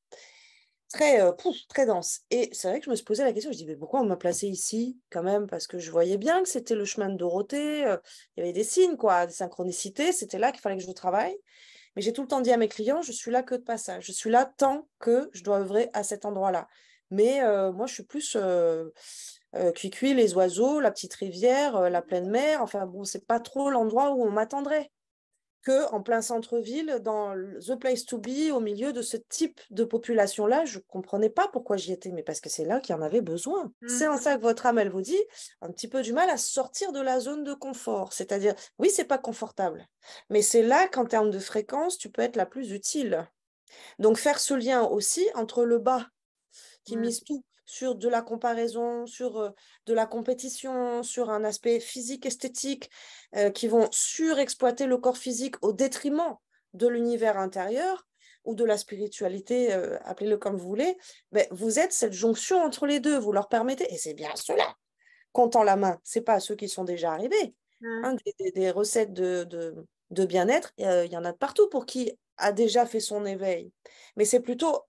très, euh, très dense. Et c'est vrai que je me suis posé la question, je me dis, mais pourquoi on m'a placé ici quand même Parce que je voyais bien que c'était le chemin de Dorothée, euh, il y avait des signes, quoi, des synchronicités, c'était là qu'il fallait que je travaille. Mais j'ai tout le temps dit à mes clients, je suis là que de passage, je suis là tant que je dois œuvrer à cet endroit-là. Mais euh, moi, je suis plus cuicui, les oiseaux, la petite rivière, la pleine mer, enfin bon, c'est pas trop l'endroit où on m'attendrait qu'en plein centre-ville, dans The Place to Be, au milieu de ce type de population-là, je ne comprenais pas pourquoi j'y étais, mais parce que c'est là qu'il y en avait besoin. Mmh. C'est en ça que votre âme, elle vous dit, un petit peu du mal à sortir de la zone de confort. C'est-à-dire, oui, c'est pas confortable, mais c'est là qu'en termes de fréquence, tu peux être la plus utile. Donc faire ce lien aussi entre le bas qui mmh. mise tout sur de la comparaison, sur euh, de la compétition, sur un aspect physique, esthétique, euh, qui vont surexploiter le corps physique au détriment de l'univers intérieur ou de la spiritualité, euh, appelez-le comme vous voulez, Mais ben, vous êtes cette jonction entre les deux, vous leur permettez, et c'est bien cela qu'on la main, c'est pas à ceux qui sont déjà arrivés. Hein, des, recettes de, de, bien-être, il y en a de partout pour qui a déjà fait son éveil. Mais c'est plutôt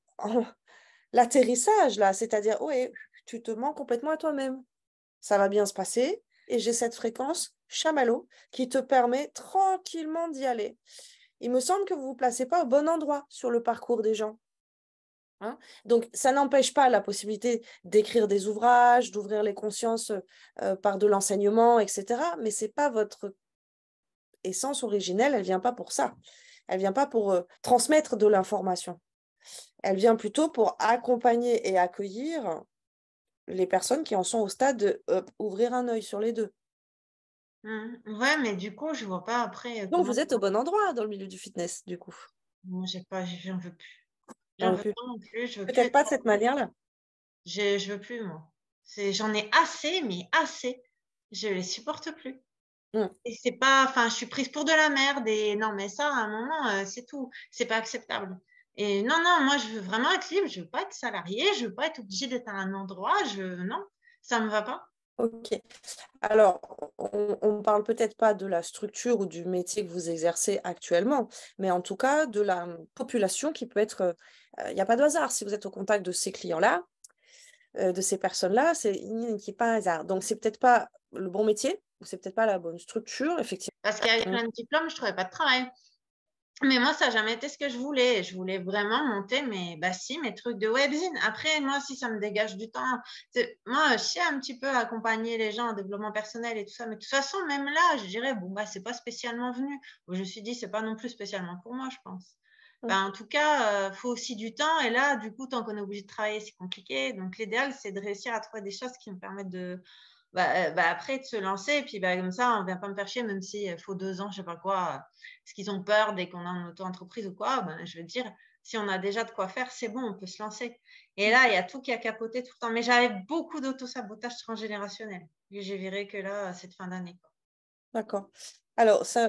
l'atterrissage, là, c'est-à-dire, ouais, tu te mens complètement à toi-même. Ça va bien se passer. Et j'ai cette fréquence chamallow qui te permet tranquillement d'y aller. Il me semble que vous ne vous placez pas au bon endroit sur le parcours des gens. Hein. Donc, ça n'empêche pas la possibilité d'écrire des ouvrages, d'ouvrir les consciences euh, par de l'enseignement, etc. Mais ce n'est pas votre essence originelle, elle ne vient pas pour ça. Elle ne vient pas pour euh, transmettre de l'information. Elle vient plutôt pour accompagner et accueillir les personnes qui en sont au stade d'ouvrir euh, un œil sur les deux. Mmh, ouais, mais du coup, je vois pas après. Euh, Donc, vous êtes au bon endroit dans le milieu du fitness, du coup. Moi, j'ai pas, j'en veux plus. je veux, pas plus. Peut-être pas de cette manière-là. Je, ne veux plus, moi. J'en ai assez, mais assez. Je les supporte plus. Mmh. Et c'est pas, enfin, je suis prise pour de la merde et non, mais ça, à un moment, euh, c'est tout. C'est pas acceptable. Et non, non, moi, je veux vraiment être libre, je veux pas être salarié, je veux pas être obligé d'être à un endroit, je... non, ça me va pas. Ok. Alors, on ne parle peut-être pas de la structure ou du métier que vous exercez actuellement, mais en tout cas de la population qui peut être... Euh, il n'y a pas de hasard si vous êtes au contact de ces clients-là, euh, de ces personnes-là, il n'y a pas un hasard. Donc, c'est peut-être pas le bon métier, c'est peut-être pas la bonne structure, effectivement. Parce qu'avec plein de diplômes, je ne trouvais pas de travail. Mais moi, ça n'a jamais été ce que je voulais. Je voulais vraiment monter mes, bah, mes trucs de webzine. Après, moi, si ça me dégage du temps, moi, je sais un petit peu accompagner les gens en développement personnel et tout ça. Mais de toute façon, même là, je dirais, bon, bah, c'est pas spécialement venu. Je me suis dit, c'est pas non plus spécialement pour moi, je pense. Bah, en tout cas, il euh, faut aussi du temps. Et là, du coup, tant qu'on est obligé de travailler, c'est compliqué. Donc, l'idéal, c'est de réussir à trouver des choses qui me permettent de, bah, euh, bah, après de se lancer. Et puis bah, comme ça, on vient pas me faire chier, même s'il euh, faut deux ans, je sais pas quoi, euh, Ce qu'ils ont peur dès qu'on a une auto-entreprise ou quoi. je veux dire, si on a déjà de quoi faire, c'est bon, on peut se lancer. Et là, il y a tout qui a capoté tout le temps. Mais j'avais beaucoup d'auto-sabotage transgénérationnel. que J'ai viré que là, cette fin d'année. D'accord. Alors, ça,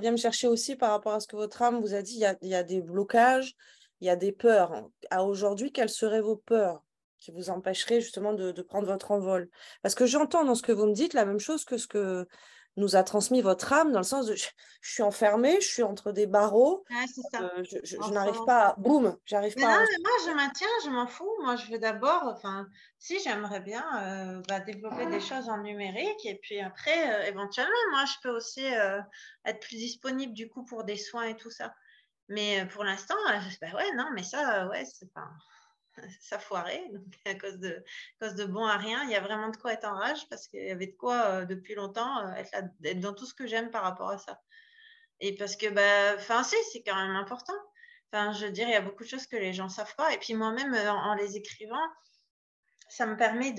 vient me chercher aussi par rapport à ce que votre âme vous a dit. Il y a, il y a des blocages, il y a des peurs. À aujourd'hui, quelles seraient vos peurs qui vous empêcherait justement de, prendre votre envol. Parce que j'entends dans ce que vous me dites la même chose que ce que nous a transmis votre âme dans le sens de je, suis enfermée, je suis entre des barreaux, ça. Euh, je, n'arrive pas à... Boum, j'arrive pas non, mais moi je maintiens, je m'en fous. Moi je veux d'abord, enfin, si j'aimerais bien euh, bah, développer des choses en numérique et puis après, euh, éventuellement, moi je peux aussi être plus disponible du coup pour des soins et tout ça. Mais pour l'instant, bah ouais, non, mais ça, ouais, c'est pas... ça foirait. à cause de, cause de bon à rien, il y a vraiment de quoi être en rage parce qu'il y avait de quoi euh, depuis longtemps euh, être, dans tout ce que j'aime par rapport à ça. Et parce que, bah, enfin, si, c'est quand même important. Enfin, je veux dire, il y a beaucoup de choses que les gens savent pas. Et puis moi-même, euh, en, les écrivant, ça me permet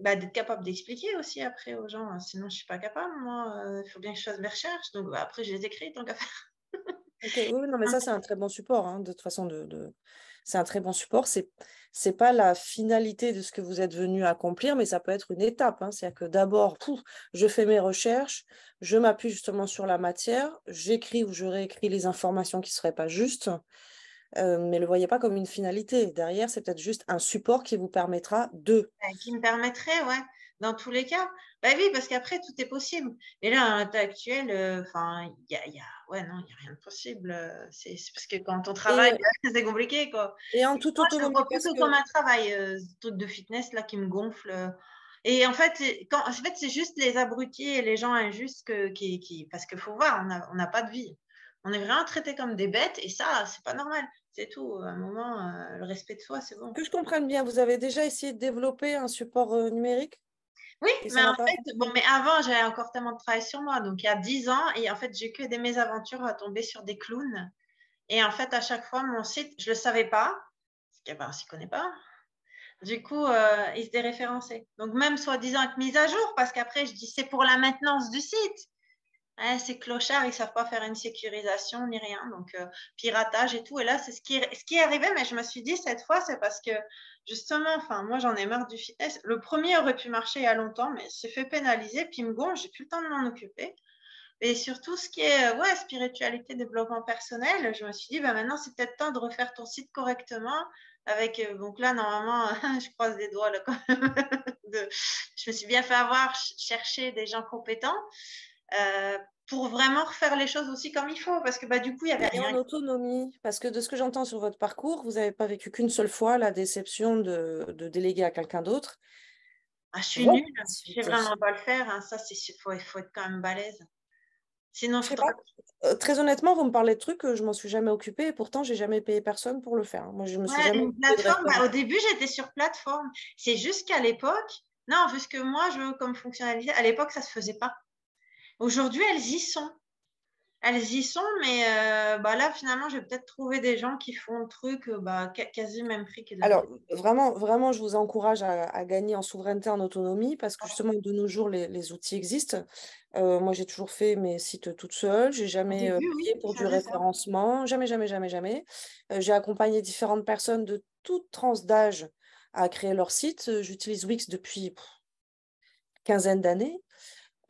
bah, d'être capable d'expliquer aussi après aux gens. Hein, sinon, je suis pas capable, moi. Il faut bien que je fasse mes recherches. Donc, bah, après, je les écris, tant qu'à faire. Oui, non, mais ça, c'est un très bon support, hein, de toute façon, de, c'est un très bon support. C'est n'est pas la finalité de ce que vous êtes venu accomplir, mais ça peut être une étape. Hein. C'est-à-dire que d'abord, je fais mes recherches, je m'appuie justement sur la matière, j'écris ou je réécris les informations qui ne seraient pas justes, euh, mais ne le voyez pas comme une finalité. Derrière, c'est peut-être juste un support qui vous permettra de. Qui me permettrait, ouais dans tous les cas. Bah oui, parce qu'après, tout est possible. Et là, à l'état actuel, euh, enfin, il y, ouais, non, il n'y a rien de possible. Euh, c'est parce que quand on travaille, euh, c'est compliqué, quoi. Et en tout autonomie. Je que... comme un travail de fitness, là, qui me gonfle. Et en fait, quand, en fait, c'est juste les abrutis et les gens injustes qui, qui, parce qu'il faut voir, on n'a pas de vie. On est vraiment traités comme des bêtes et ça, c'est pas normal. C'est tout. À un moment, le respect de soi, c'est bon. Que je comprenne bien, vous avez déjà essayé de développer un support numérique oui, mais en fait, bon, mais avant, j'avais encore tellement de travail sur moi. Donc, il y a dix ans, et en fait, j'ai que des mésaventures à tomber sur des clowns. Et en fait, à chaque fois, mon site, je ne le savais pas, parce qu'on ben, ne s'y connaît pas. Du coup, euh, il se déréférençait. Donc, même soi-disant avec mise à jour, parce qu'après, je dis c'est pour la maintenance du site ces clochards, ils ne savent pas faire une sécurisation ni rien, donc euh, piratage et tout. Et là, c'est ce qui, ce qui est arrivé, mais je me suis dit, cette fois, c'est parce que justement, enfin, moi, j'en ai marre du fitness. Le premier aurait pu marcher il y a longtemps, mais il s'est fait pénaliser, puis il j'ai plus le temps de m'en occuper. Et surtout, ce qui est euh, ouais, spiritualité, développement personnel, je me suis dit, bah, maintenant, c'est peut-être temps de refaire ton site correctement. Avec, euh, donc là, normalement, je croise des doigts. de, je me suis bien fait avoir, chercher des gens compétents. Euh, pour vraiment refaire les choses aussi comme il faut, parce que bah, du coup, il y avait rien. en autonomie, parce que de ce que j'entends sur votre parcours, vous n'avez pas vécu qu'une seule fois la déception de, déléguer à quelqu'un d'autre. Ah, je suis nulle, je ne vraiment pas le faire, hein. ça, il faut, être quand même balèze. Sinon, euh, Très honnêtement, vous me parlez de trucs que je m'en suis jamais occupée et pourtant, j'ai jamais payé personne pour le faire. Hein. Moi, je me suis bah, au début, j'étais sur plateforme. C'est jusqu'à l'époque, non, parce que moi, je comme fonctionnalité, à l'époque, ça ne se faisait pas. Aujourd'hui, elles y sont. Elles y sont, mais euh, bah là, finalement, j'ai peut-être trouvé des gens qui font le truc euh, bah, quasi même prix que de... Alors, vraiment, vraiment, je vous encourage à, gagner en souveraineté, en autonomie, parce que justement, de nos jours, les, outils existent. Euh, moi, j'ai toujours fait mes sites toute seule. J'ai jamais payé pour du référencement. Jamais, jamais, jamais, jamais. j'ai accompagné différentes personnes de toutes trans d'âge à créer leur site. J'utilise Wix depuis une quinzaine d'années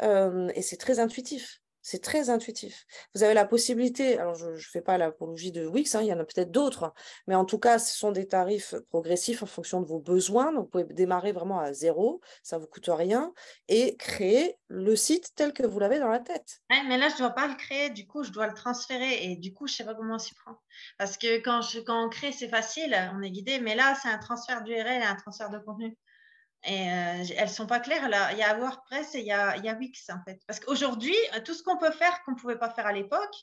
et c'est très intuitif. C'est très intuitif. Vous avez la possibilité, alors je ne fais pas l'apologie de Wix, hein, il y en a peut-être d'autres, mais en tout cas, ce sont des tarifs progressifs en fonction de vos besoins. Donc, vous pouvez démarrer vraiment à zéro, ça ne vous coûte rien, et créer le site tel que vous l'avez dans la tête. mais là, je ne dois pas le créer, du coup, je dois le transférer, et du coup, je ne sais pas comment on s'y prend. Parce que quand, quand on crée, c'est facile, on est guidé, mais là, c'est un transfert d'URL et un transfert de contenu. Et elles euh, elles sont pas claires. Il y a WordPress et il y a, Wix, en fait. Parce qu'aujourd'hui, euh, tout ce qu'on peut faire qu'on ne pouvait pas faire à l'époque,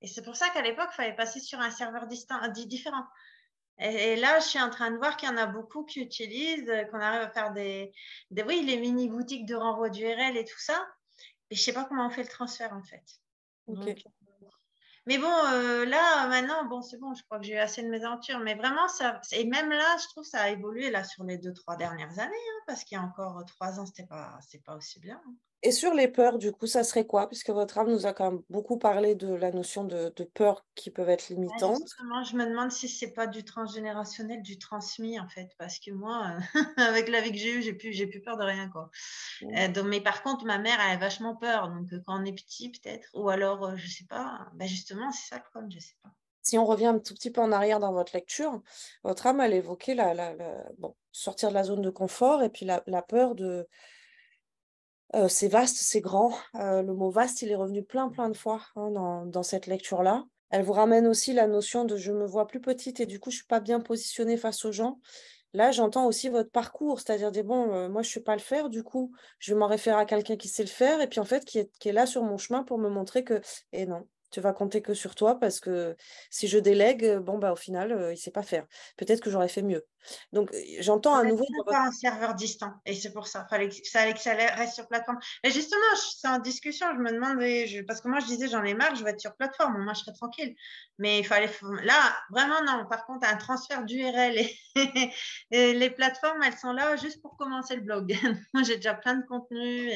et c'est pour ça qu'à l'époque, il fallait passer sur un serveur euh, différent. Et, là, je suis en train de voir qu'il y en a beaucoup qui utilisent, qu'on arrive à faire des, les mini-boutiques de renvoi d'URL et tout ça. Et je ne sais pas comment on fait le transfert, en fait. Mais bon, euh, là, maintenant, bon, c'est bon, je crois que j'ai eu assez de mésaventures. Mais vraiment, ça, et même là, je trouve que ça a évolué là, sur les deux, trois dernières années, hein, parce qu'il y a encore trois ans, ce n'était pas, pas aussi bien. Hein. Et sur les peurs, du coup, ça serait quoi Puisque votre âme nous a quand même beaucoup parlé de la notion de, de peur qui peuvent être limitantes. Justement, je me demande si c'est pas du transgénérationnel, du transmis en fait, parce que moi, avec la vie que j'ai eue, j'ai plus, plus peur de rien quoi. Euh, donc, mais par contre, ma mère elle a vachement peur, donc euh, quand on est petit peut-être, ou alors euh, je sais pas. Ben, justement, c'est ça le problème, je sais pas si on revient un tout petit peu en arrière dans votre lecture, votre âme, elle évoquait la, sortir de la zone de confort et puis la peur de, euh, c'est vaste, c'est grand. Euh, le mot vaste, il est revenu plein, plein de fois hein, dans, cette lecture-là. Elle vous ramène aussi la notion de je me vois plus petite et du coup, je suis pas bien positionnée face aux gens. Là, j'entends aussi votre parcours, c'est-à-dire des bon, euh, moi, je ne sais pas le faire, du coup, je vais m'en référer à quelqu'un qui sait le faire et puis en fait, qui est, qui est là sur mon chemin pour me montrer que, et eh non, tu vas compter que sur toi parce que si je délègue, euh, bon, bah, au final, euh, il ne sait pas faire. Peut-être que j'aurais fait mieux. Donc, euh, j'entends à nouveau. Pas un serveur distant. Et c'est pour ça. Fallait que ça, que ça reste sur plateforme. Mais justement, c'est en discussion. Je me demandais, parce que moi, je disais, j'en ai marre, je vais être sur plateforme. Moi, je serais tranquille. Mais il fallait. Là, vraiment, non. Par contre, un transfert d'URL et... les plateformes, elles sont là juste pour commencer le blog. Moi, j'ai déjà plein de contenu.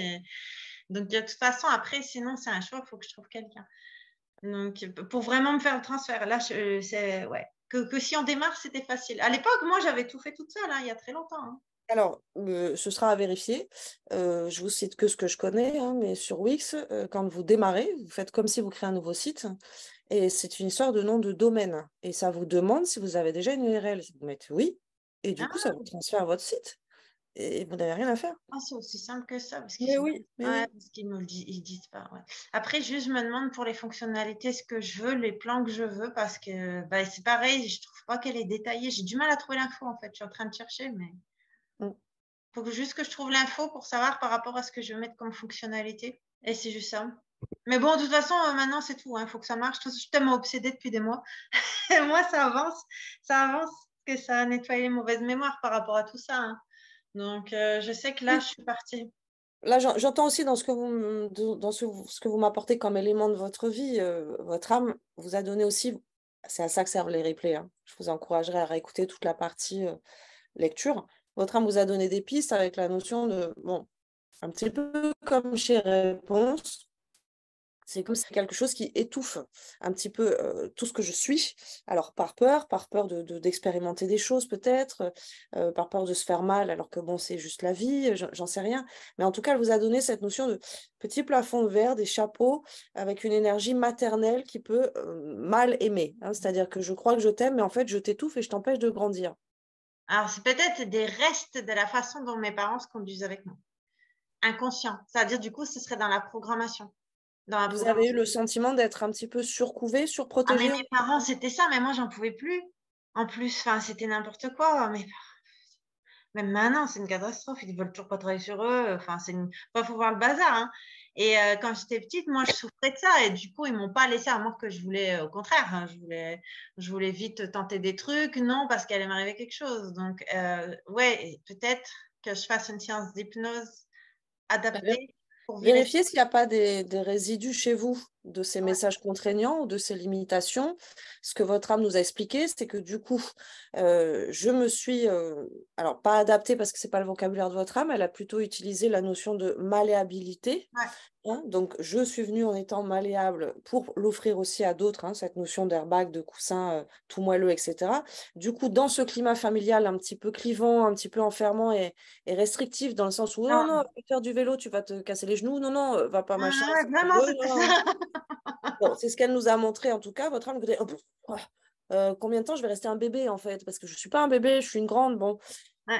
Donc, de toute façon, après, sinon, c'est un choix. Il faut que je trouve quelqu'un. Donc, pour vraiment me faire le transfert, là, euh, c'est ouais. Que, si on démarre, c'était facile. À l'époque, moi, j'avais tout fait toute seule, hein, il y a très longtemps. Hein. Alors, euh, ce sera à vérifier. Je euh, je vous cite que ce que je connais, hein, mais sur Wix, quand vous démarrez, vous faites comme si vous créez un nouveau site. Et c'est une histoire de nom de domaine. Et ça vous demande si vous avez déjà une URL. Vous mettez oui, et du coup, ça ah. vous transfère votre site et vous n'avez rien à faire. Ah, c'est aussi simple que ça. Parce oui, Parce qu'ils me le disent, pas. Après, juste, je me demande pour les fonctionnalités ce que je veux, les plans que je veux, parce que bah, c'est pareil, je ne trouve pas qu'elle est détaillée. J'ai du mal à trouver l'info, en fait. Je suis en train de chercher, mais. Mm. Faut juste que je trouve l'info pour savoir par rapport à ce que je veux mettre comme fonctionnalité. Et c'est juste ça. Mais bon, de toute façon, euh, maintenant, c'est tout. Il hein. faut que ça marche. Je suis tellement obsédée depuis des mois. Moi, ça avance. Ça avance que ça a nettoyé les mauvaises mémoires par rapport à tout ça. Hein. Donc, euh, je sais que là, je suis partie. Là, j'entends aussi dans ce que vous, dans ce, que vous m'apportez comme élément de votre vie, euh, votre âme vous a donné aussi, c'est à ça que servent les replays, hein. je vous encouragerai à réécouter toute la partie euh, lecture, votre âme vous a donné des pistes avec la notion de, bon, un petit peu comme chez Réponse, c'est comme si quelque chose qui étouffe un petit peu tout ce que je suis. Alors par peur, par peur d'expérimenter de, des choses peut-être, par peur de se faire mal, alors que bon, c'est juste la vie, j'en sais rien. Mais en tout cas, elle vous a donné cette notion de petit plafond vert, des chapeaux, avec une énergie maternelle qui peut mal aimer. Hein. C'est-à-dire que je crois que je t'aime, mais en fait, je t'étouffe et je t'empêche de grandir. Alors c'est peut-être des restes de la façon dont mes parents se conduisent avec moi. Inconscient. C'est-à-dire du coup, ce serait dans la programmation vous avez eu le sentiment d'être un petit peu surcouvé, ah, surprotégé. mes parents, c'était ça, mais moi, j'en pouvais plus. En plus, c'était n'importe quoi. Hein, mais même maintenant, c'est une catastrophe. Ils ne veulent toujours pas travailler sur eux. Enfin, c'est pas faut voir le bazar. Hein. Et euh, quand j'étais petite, moi, je souffrais de ça. Et du coup, ils ne m'ont pas laissé à moi que je voulais. Euh, au contraire, hein. je voulais, vite tenter des trucs. Non, parce qu'elle allait m'arriver quelque chose. Donc, oui, euh, ouais, peut-être que je fasse une séance d'hypnose bah, adaptée pour vérifier s'il n'y a pas de des, résidus chez vous de ces messages contraignants ou de ces limitations. Ce que votre âme nous a expliqué, c'est que du coup, euh, je me suis, euh, alors pas adaptée parce que ce n'est pas le vocabulaire de votre âme, elle a plutôt utilisé la notion de malléabilité. Hein. donc, je suis venue en étant malléable pour l'offrir aussi à d'autres, hein, cette notion d'airbag, de coussin euh, tout moelleux, etc. Du coup, dans ce climat familial un petit peu clivant, un petit peu enfermant et, restrictif, dans le sens où non, non, faire du vélo, tu vas te casser les genoux, non, non, va pas machin c'est ce qu'elle nous a montré en tout cas. Votre âme, euh, combien de temps je vais rester un bébé en fait Parce que je ne suis pas un bébé, je suis une grande. Bon.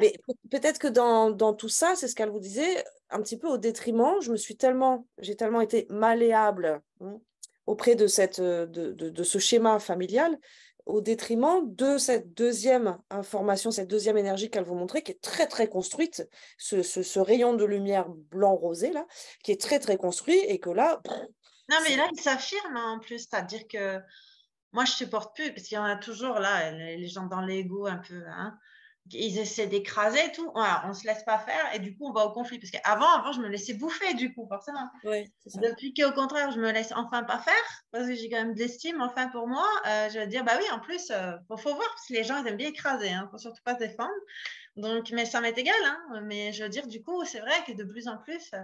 Mais peut-être que dans, tout ça, c'est ce qu'elle vous disait, un petit peu au détriment, je me suis tellement, j'ai tellement été malléable hein, auprès de, cette, de, ce schéma familial au détriment de cette deuxième information, cette deuxième énergie qu'elle vous montrait, qui est très très construite, ce, rayon de lumière blanc-rosé là, qui est très très construit et que là, non, mais là, il s'affirme hein, en plus, c'est-à-dire que moi, je ne supporte plus, parce qu'il y en a toujours là, les gens dans l'ego un peu, hein, ils essaient d'écraser et tout. on ne se laisse pas faire et du coup, on va au conflit. Parce qu'avant, avant, je me laissais bouffer, du coup, forcément. Oui, ça. Depuis qu'au contraire, je me laisse enfin pas faire, parce que j'ai quand même de l'estime enfin pour moi, euh, je veux dire, bah oui, en plus, il euh, faut, voir, parce que les gens, ils aiment bien écraser, il hein. ne faut surtout pas se défendre. Donc, mais ça m'est égal, mais je veux dire, du coup, c'est vrai que de plus en plus. Euh,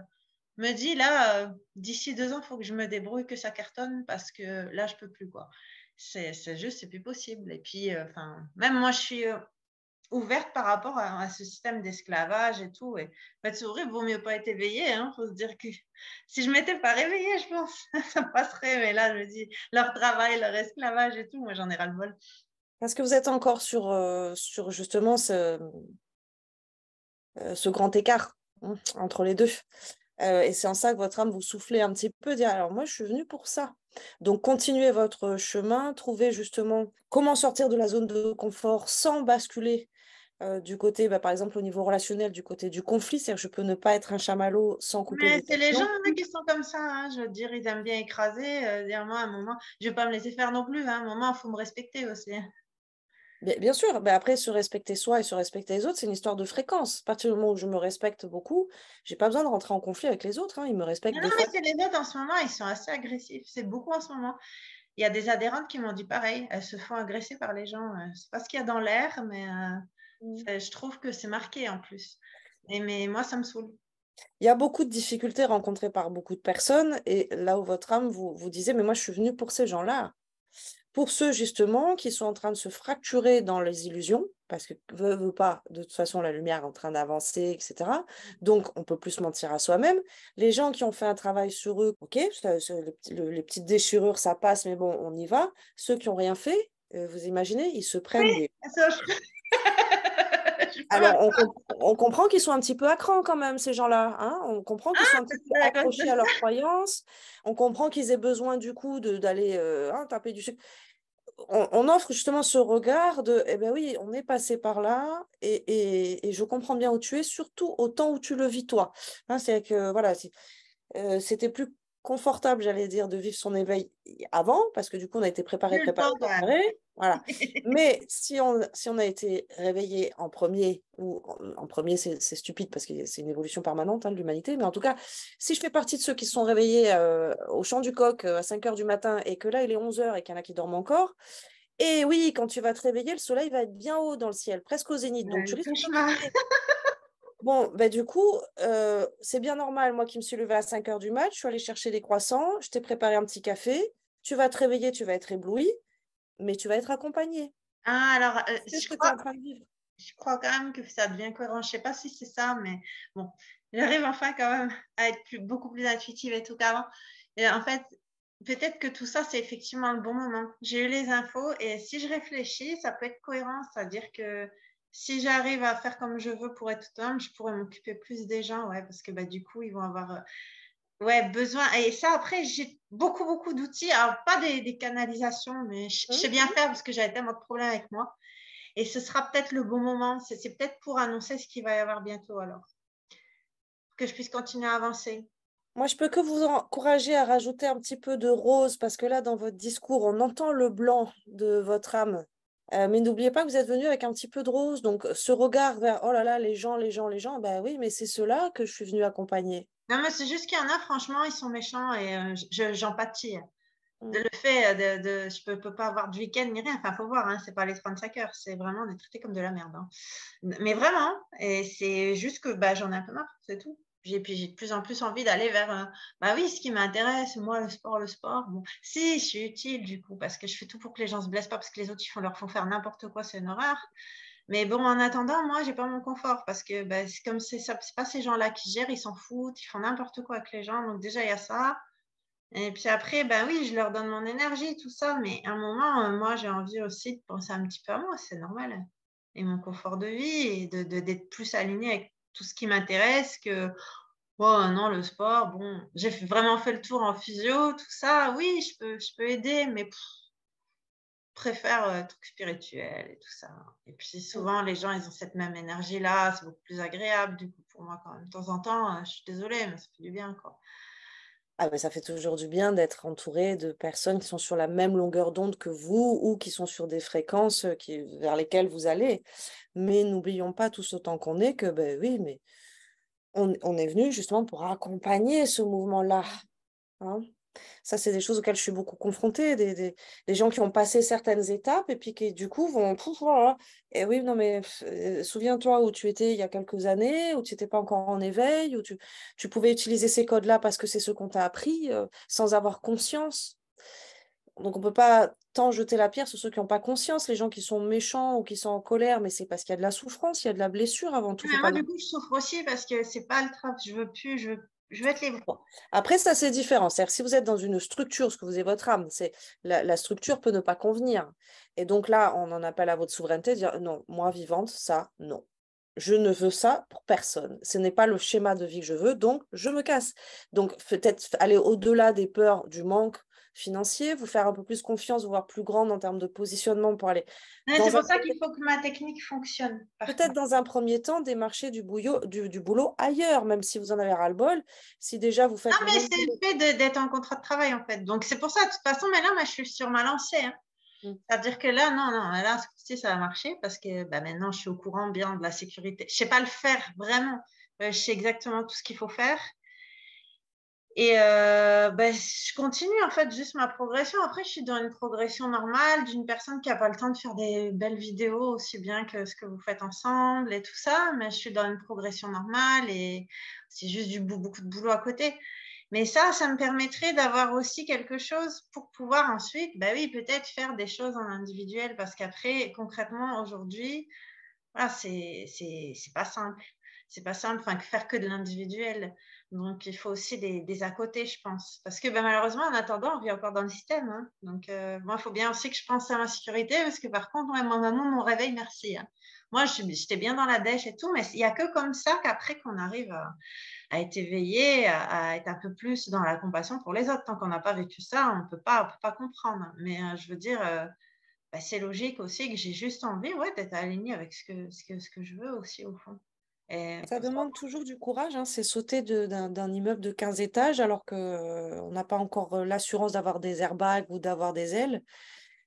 me dit, là, euh, d'ici deux ans, il faut que je me débrouille, que ça cartonne parce que là, je ne peux plus quoi. C'est, c'est juste, c'est plus possible. Et puis, euh, même moi, je suis euh, ouverte par rapport à, ce système d'esclavage et tout. Et bah, c'est ne vaut mieux pas être éveillée. Il hein, faut se dire que si je ne m'étais pas réveillée, je pense, ça passerait. Mais là, je me dis, leur travail, leur esclavage et tout, moi, j'en ai ras le bol. Parce que vous êtes encore sur, sur justement ce, ce grand écart hein, entre les deux. Euh, et c'est en ça que votre âme vous soufflait un petit peu, dire alors moi je suis venu pour ça. Donc continuez votre chemin, trouvez justement comment sortir de la zone de confort sans basculer euh, du côté, bah, par exemple, au niveau relationnel, du côté du conflit, c'est-à-dire je peux ne pas être un chamallow sans couper. Mais c'est les gens hein, qui sont comme ça, hein. je veux dire, ils aiment bien écraser, euh, dire moi, à un moment, je ne vais pas me laisser faire non plus, hein. à un moment, il faut me respecter aussi. Bien, sûr, mais après, se respecter soi et se respecter les autres, c'est une histoire de fréquence. À partir du moment où je me respecte beaucoup, j'ai pas besoin de rentrer en conflit avec les autres. Hein, ils me respectent. Non, mais c'est les autres en ce moment, ils sont assez agressifs. C'est beaucoup en ce moment. Il y a des adhérentes qui m'ont dit pareil, elles se font agresser par les gens. Euh, c'est pas ce qu'il y a dans l'air, mais mmh. euh, je trouve que c'est marqué en plus. mais moi, ça me saoule. Il y a beaucoup de difficultés rencontrées par beaucoup de personnes et là où votre âme vous, vous disait, mais moi je suis venue pour ces gens-là pour ceux justement qui sont en train de se fracturer dans les illusions, parce que veut, pas, de toute façon, la lumière est en train d'avancer, etc. Donc, on peut plus mentir à soi-même. Les gens qui ont fait un travail sur eux, ok, les, petites déchirures, ça passe, mais bon, on y va. Ceux qui n'ont rien fait, euh, vous imaginez, ils se prennent des... Alors, on, comprend qu'ils sont un petit peu à cran quand même, ces gens-là. Hein. on comprend qu'ils sont un petit peu ah, accrochés à leurs croyances. On comprend qu'ils aient besoin du coup d'aller euh, hein, taper du sucre. On, offre justement ce regard de, eh ben oui, on est passé par là et, je comprends bien où tu es, surtout au temps où tu le vis toi. Hein, C'est que, voilà, euh, c'était plus confortable, j'allais dire, de vivre son éveil avant, parce que du coup, on a été préparé, préparé, préparé. Voilà. Mais si on, si on a été réveillé en premier, ou en, premier, c'est stupide parce que c'est une évolution permanente hein, de l'humanité, mais en tout cas, si je fais partie de ceux qui se sont réveillés euh, au champ du coq euh, à 5 h du matin et que là, il est 11 h et qu'il y en a qui dorment encore, et oui, quand tu vas te réveiller, le soleil va être bien haut dans le ciel, presque au zénith. Donc, Bon, ben du coup, euh, c'est bien normal. Moi qui me suis levée à 5 h du matin, je suis allée chercher des croissants, je t'ai préparé un petit café. Tu vas te réveiller, tu vas être ébloui mais tu vas être accompagné. Ah, alors, euh, je, crois, je crois quand même que ça devient cohérent. Je ne sais pas si c'est ça, mais bon, j'arrive enfin quand même à être beaucoup plus intuitive et tout qu'avant. Et en fait, peut-être que tout ça, c'est effectivement le bon moment. J'ai eu les infos et si je réfléchis, ça peut être cohérent, c'est-à-dire que si j'arrive à faire comme je veux pour être autonome, je pourrais m'occuper plus des gens, ouais, parce que bah, du coup, ils vont avoir euh, Ouais, besoin. Et ça, après, j'ai beaucoup, beaucoup d'outils. Alors, pas des, canalisations, mais je, sais mmh. bien faire parce que j'avais tellement de problèmes avec moi. Et ce sera peut-être le bon moment. C'est, peut-être pour annoncer ce qu'il va y avoir bientôt alors. que je puisse continuer à avancer. Moi, je peux que vous encourager à rajouter un petit peu de rose parce que là, dans votre discours, on entend le blanc de votre âme. Euh, mais n'oubliez pas que vous êtes venu avec un petit peu de rose. Donc, ce regard vers oh là là, les gens, les gens, les gens, ben oui, mais c'est cela que je suis venue accompagner. Non, mais c'est juste qu'il y en a, franchement, ils sont méchants et euh, j'en hein. mm. Le fait euh, de, je ne peux, pas avoir de week-end ni rien, enfin, il faut voir, hein, c'est pas les 35 heures, c'est vraiment, on est traité comme de la merde. Hein. Mais vraiment, et c'est juste que bah, j'en ai un peu marre, c'est tout. Puis j'ai de plus en plus envie d'aller vers, euh, bah oui, ce qui m'intéresse, moi, le sport, le sport. si, je suis utile du coup, parce que je fais tout pour que les gens ne se blessent pas, parce que les autres, ils font, leur font faire n'importe quoi, c'est une horreur. Mais bon, en attendant, moi, j'ai pas mon confort parce que ben, c'est comme c'est pas ces gens-là qui gèrent, ils s'en foutent, ils font n'importe quoi avec les gens. Donc déjà, il y a ça. Et puis après, ben oui, je leur donne mon énergie, tout ça. Mais à un moment, euh, moi, j'ai envie aussi de penser un petit peu à moi, c'est normal. Et mon confort de vie et d'être plus aligné avec tout ce qui m'intéresse que oh non, le sport, bon, j'ai vraiment fait le tour en physio, tout ça, oui, je peux, je peux aider, mais préfère euh, truc spirituel et tout ça. Et puis souvent, les gens, ils ont cette même énergie-là, c'est beaucoup plus agréable du coup pour moi quand même. De temps en temps, euh, je suis désolée, mais ça fait du bien quoi. Ah mais ça fait toujours du bien d'être entouré de personnes qui sont sur la même longueur d'onde que vous ou qui sont sur des fréquences euh, qui, vers lesquelles vous allez. Mais n'oublions pas tous autant qu'on est que, ben oui, mais on, on est venu justement pour accompagner ce mouvement-là. Hein ça, c'est des choses auxquelles je suis beaucoup confrontée, des, gens qui ont passé certaines étapes et puis qui, du coup, vont. Pouf, oh, hein. Et oui, non, mais euh, souviens-toi où tu étais il y a quelques années, où tu n'étais pas encore en éveil, où tu, pouvais utiliser ces codes-là parce que c'est ce qu'on t'a appris euh, sans avoir conscience. Donc, on ne peut pas tant jeter la pierre sur ceux qui n'ont pas conscience, les gens qui sont méchants ou qui sont en colère, mais c'est parce qu'il y a de la souffrance, il y a de la blessure avant tout. Ah, mais moi, du coup, je souffre aussi parce que c'est pas le trap, je veux plus, je veux je vais Après, ça, c'est différent. cest si vous êtes dans une structure, ce que vous avez votre âme, c'est la, la, structure peut ne pas convenir. Et donc là, on en appelle à votre souveraineté, dire non, moi vivante, ça, non. Je ne veux ça pour personne. Ce n'est pas le schéma de vie que je veux, donc je me casse. Donc peut-être aller au-delà des peurs du manque, financier, vous faire un peu plus confiance, voire plus grande en termes de positionnement pour aller. c'est pour ça qu'il faut que ma technique fonctionne. Peut-être dans un premier temps, démarcher du, du, boulot ailleurs, même si vous en avez ras-le-bol. Si déjà vous faites. Non, mais c'est le fait d'être en contrat de travail, en fait. Donc, c'est pour ça, de toute façon, mais là, je suis sur ma lancée. C'est-à-dire hein. mmh. que là, non, non, là, ce ça va marcher parce que bah, maintenant, je suis au courant bien de la sécurité. Je ne sais pas le faire vraiment. je sais exactement tout ce qu'il faut faire. Et euh, bah, je continue en fait juste ma progression. Après, je suis dans une progression normale d'une personne qui n'a pas le temps de faire des belles vidéos aussi bien que ce que vous faites ensemble et tout ça, mais je suis dans une progression normale et c'est juste du beaucoup de boulot à côté. Mais ça, ça me permettrait d'avoir aussi quelque chose pour pouvoir ensuite, bah oui, peut-être faire des choses en individuel parce qu'après, concrètement, aujourd'hui, voilà, ah, c'est pas simple. C'est pas simple, enfin, faire que de l'individuel. Donc, il faut aussi des, à côté, je pense. Parce que ben, malheureusement, en attendant, on vit encore dans le système. Hein. Donc, euh, moi, il faut bien aussi que je pense à l'insécurité sécurité, parce que par contre, ouais, moi maman, mon réveil, merci. Hein. Moi, j'étais bien dans la dèche et tout, mais il n'y a que comme ça qu'après qu'on arrive à, être éveillé, à, être un peu plus dans la compassion pour les autres. Tant qu'on n'a pas vécu ça, on ne peut pas comprendre. Mais euh, je veux dire, euh, ben, c'est logique aussi que j'ai juste envie d'être aligné avec ce ce que je veux aussi, au fond ça demande toujours du courage, hein, c'est sauter d'un immeuble de 15 étages alors qu'on euh, n'a pas encore euh, l'assurance d'avoir des airbags ou d'avoir des ailes.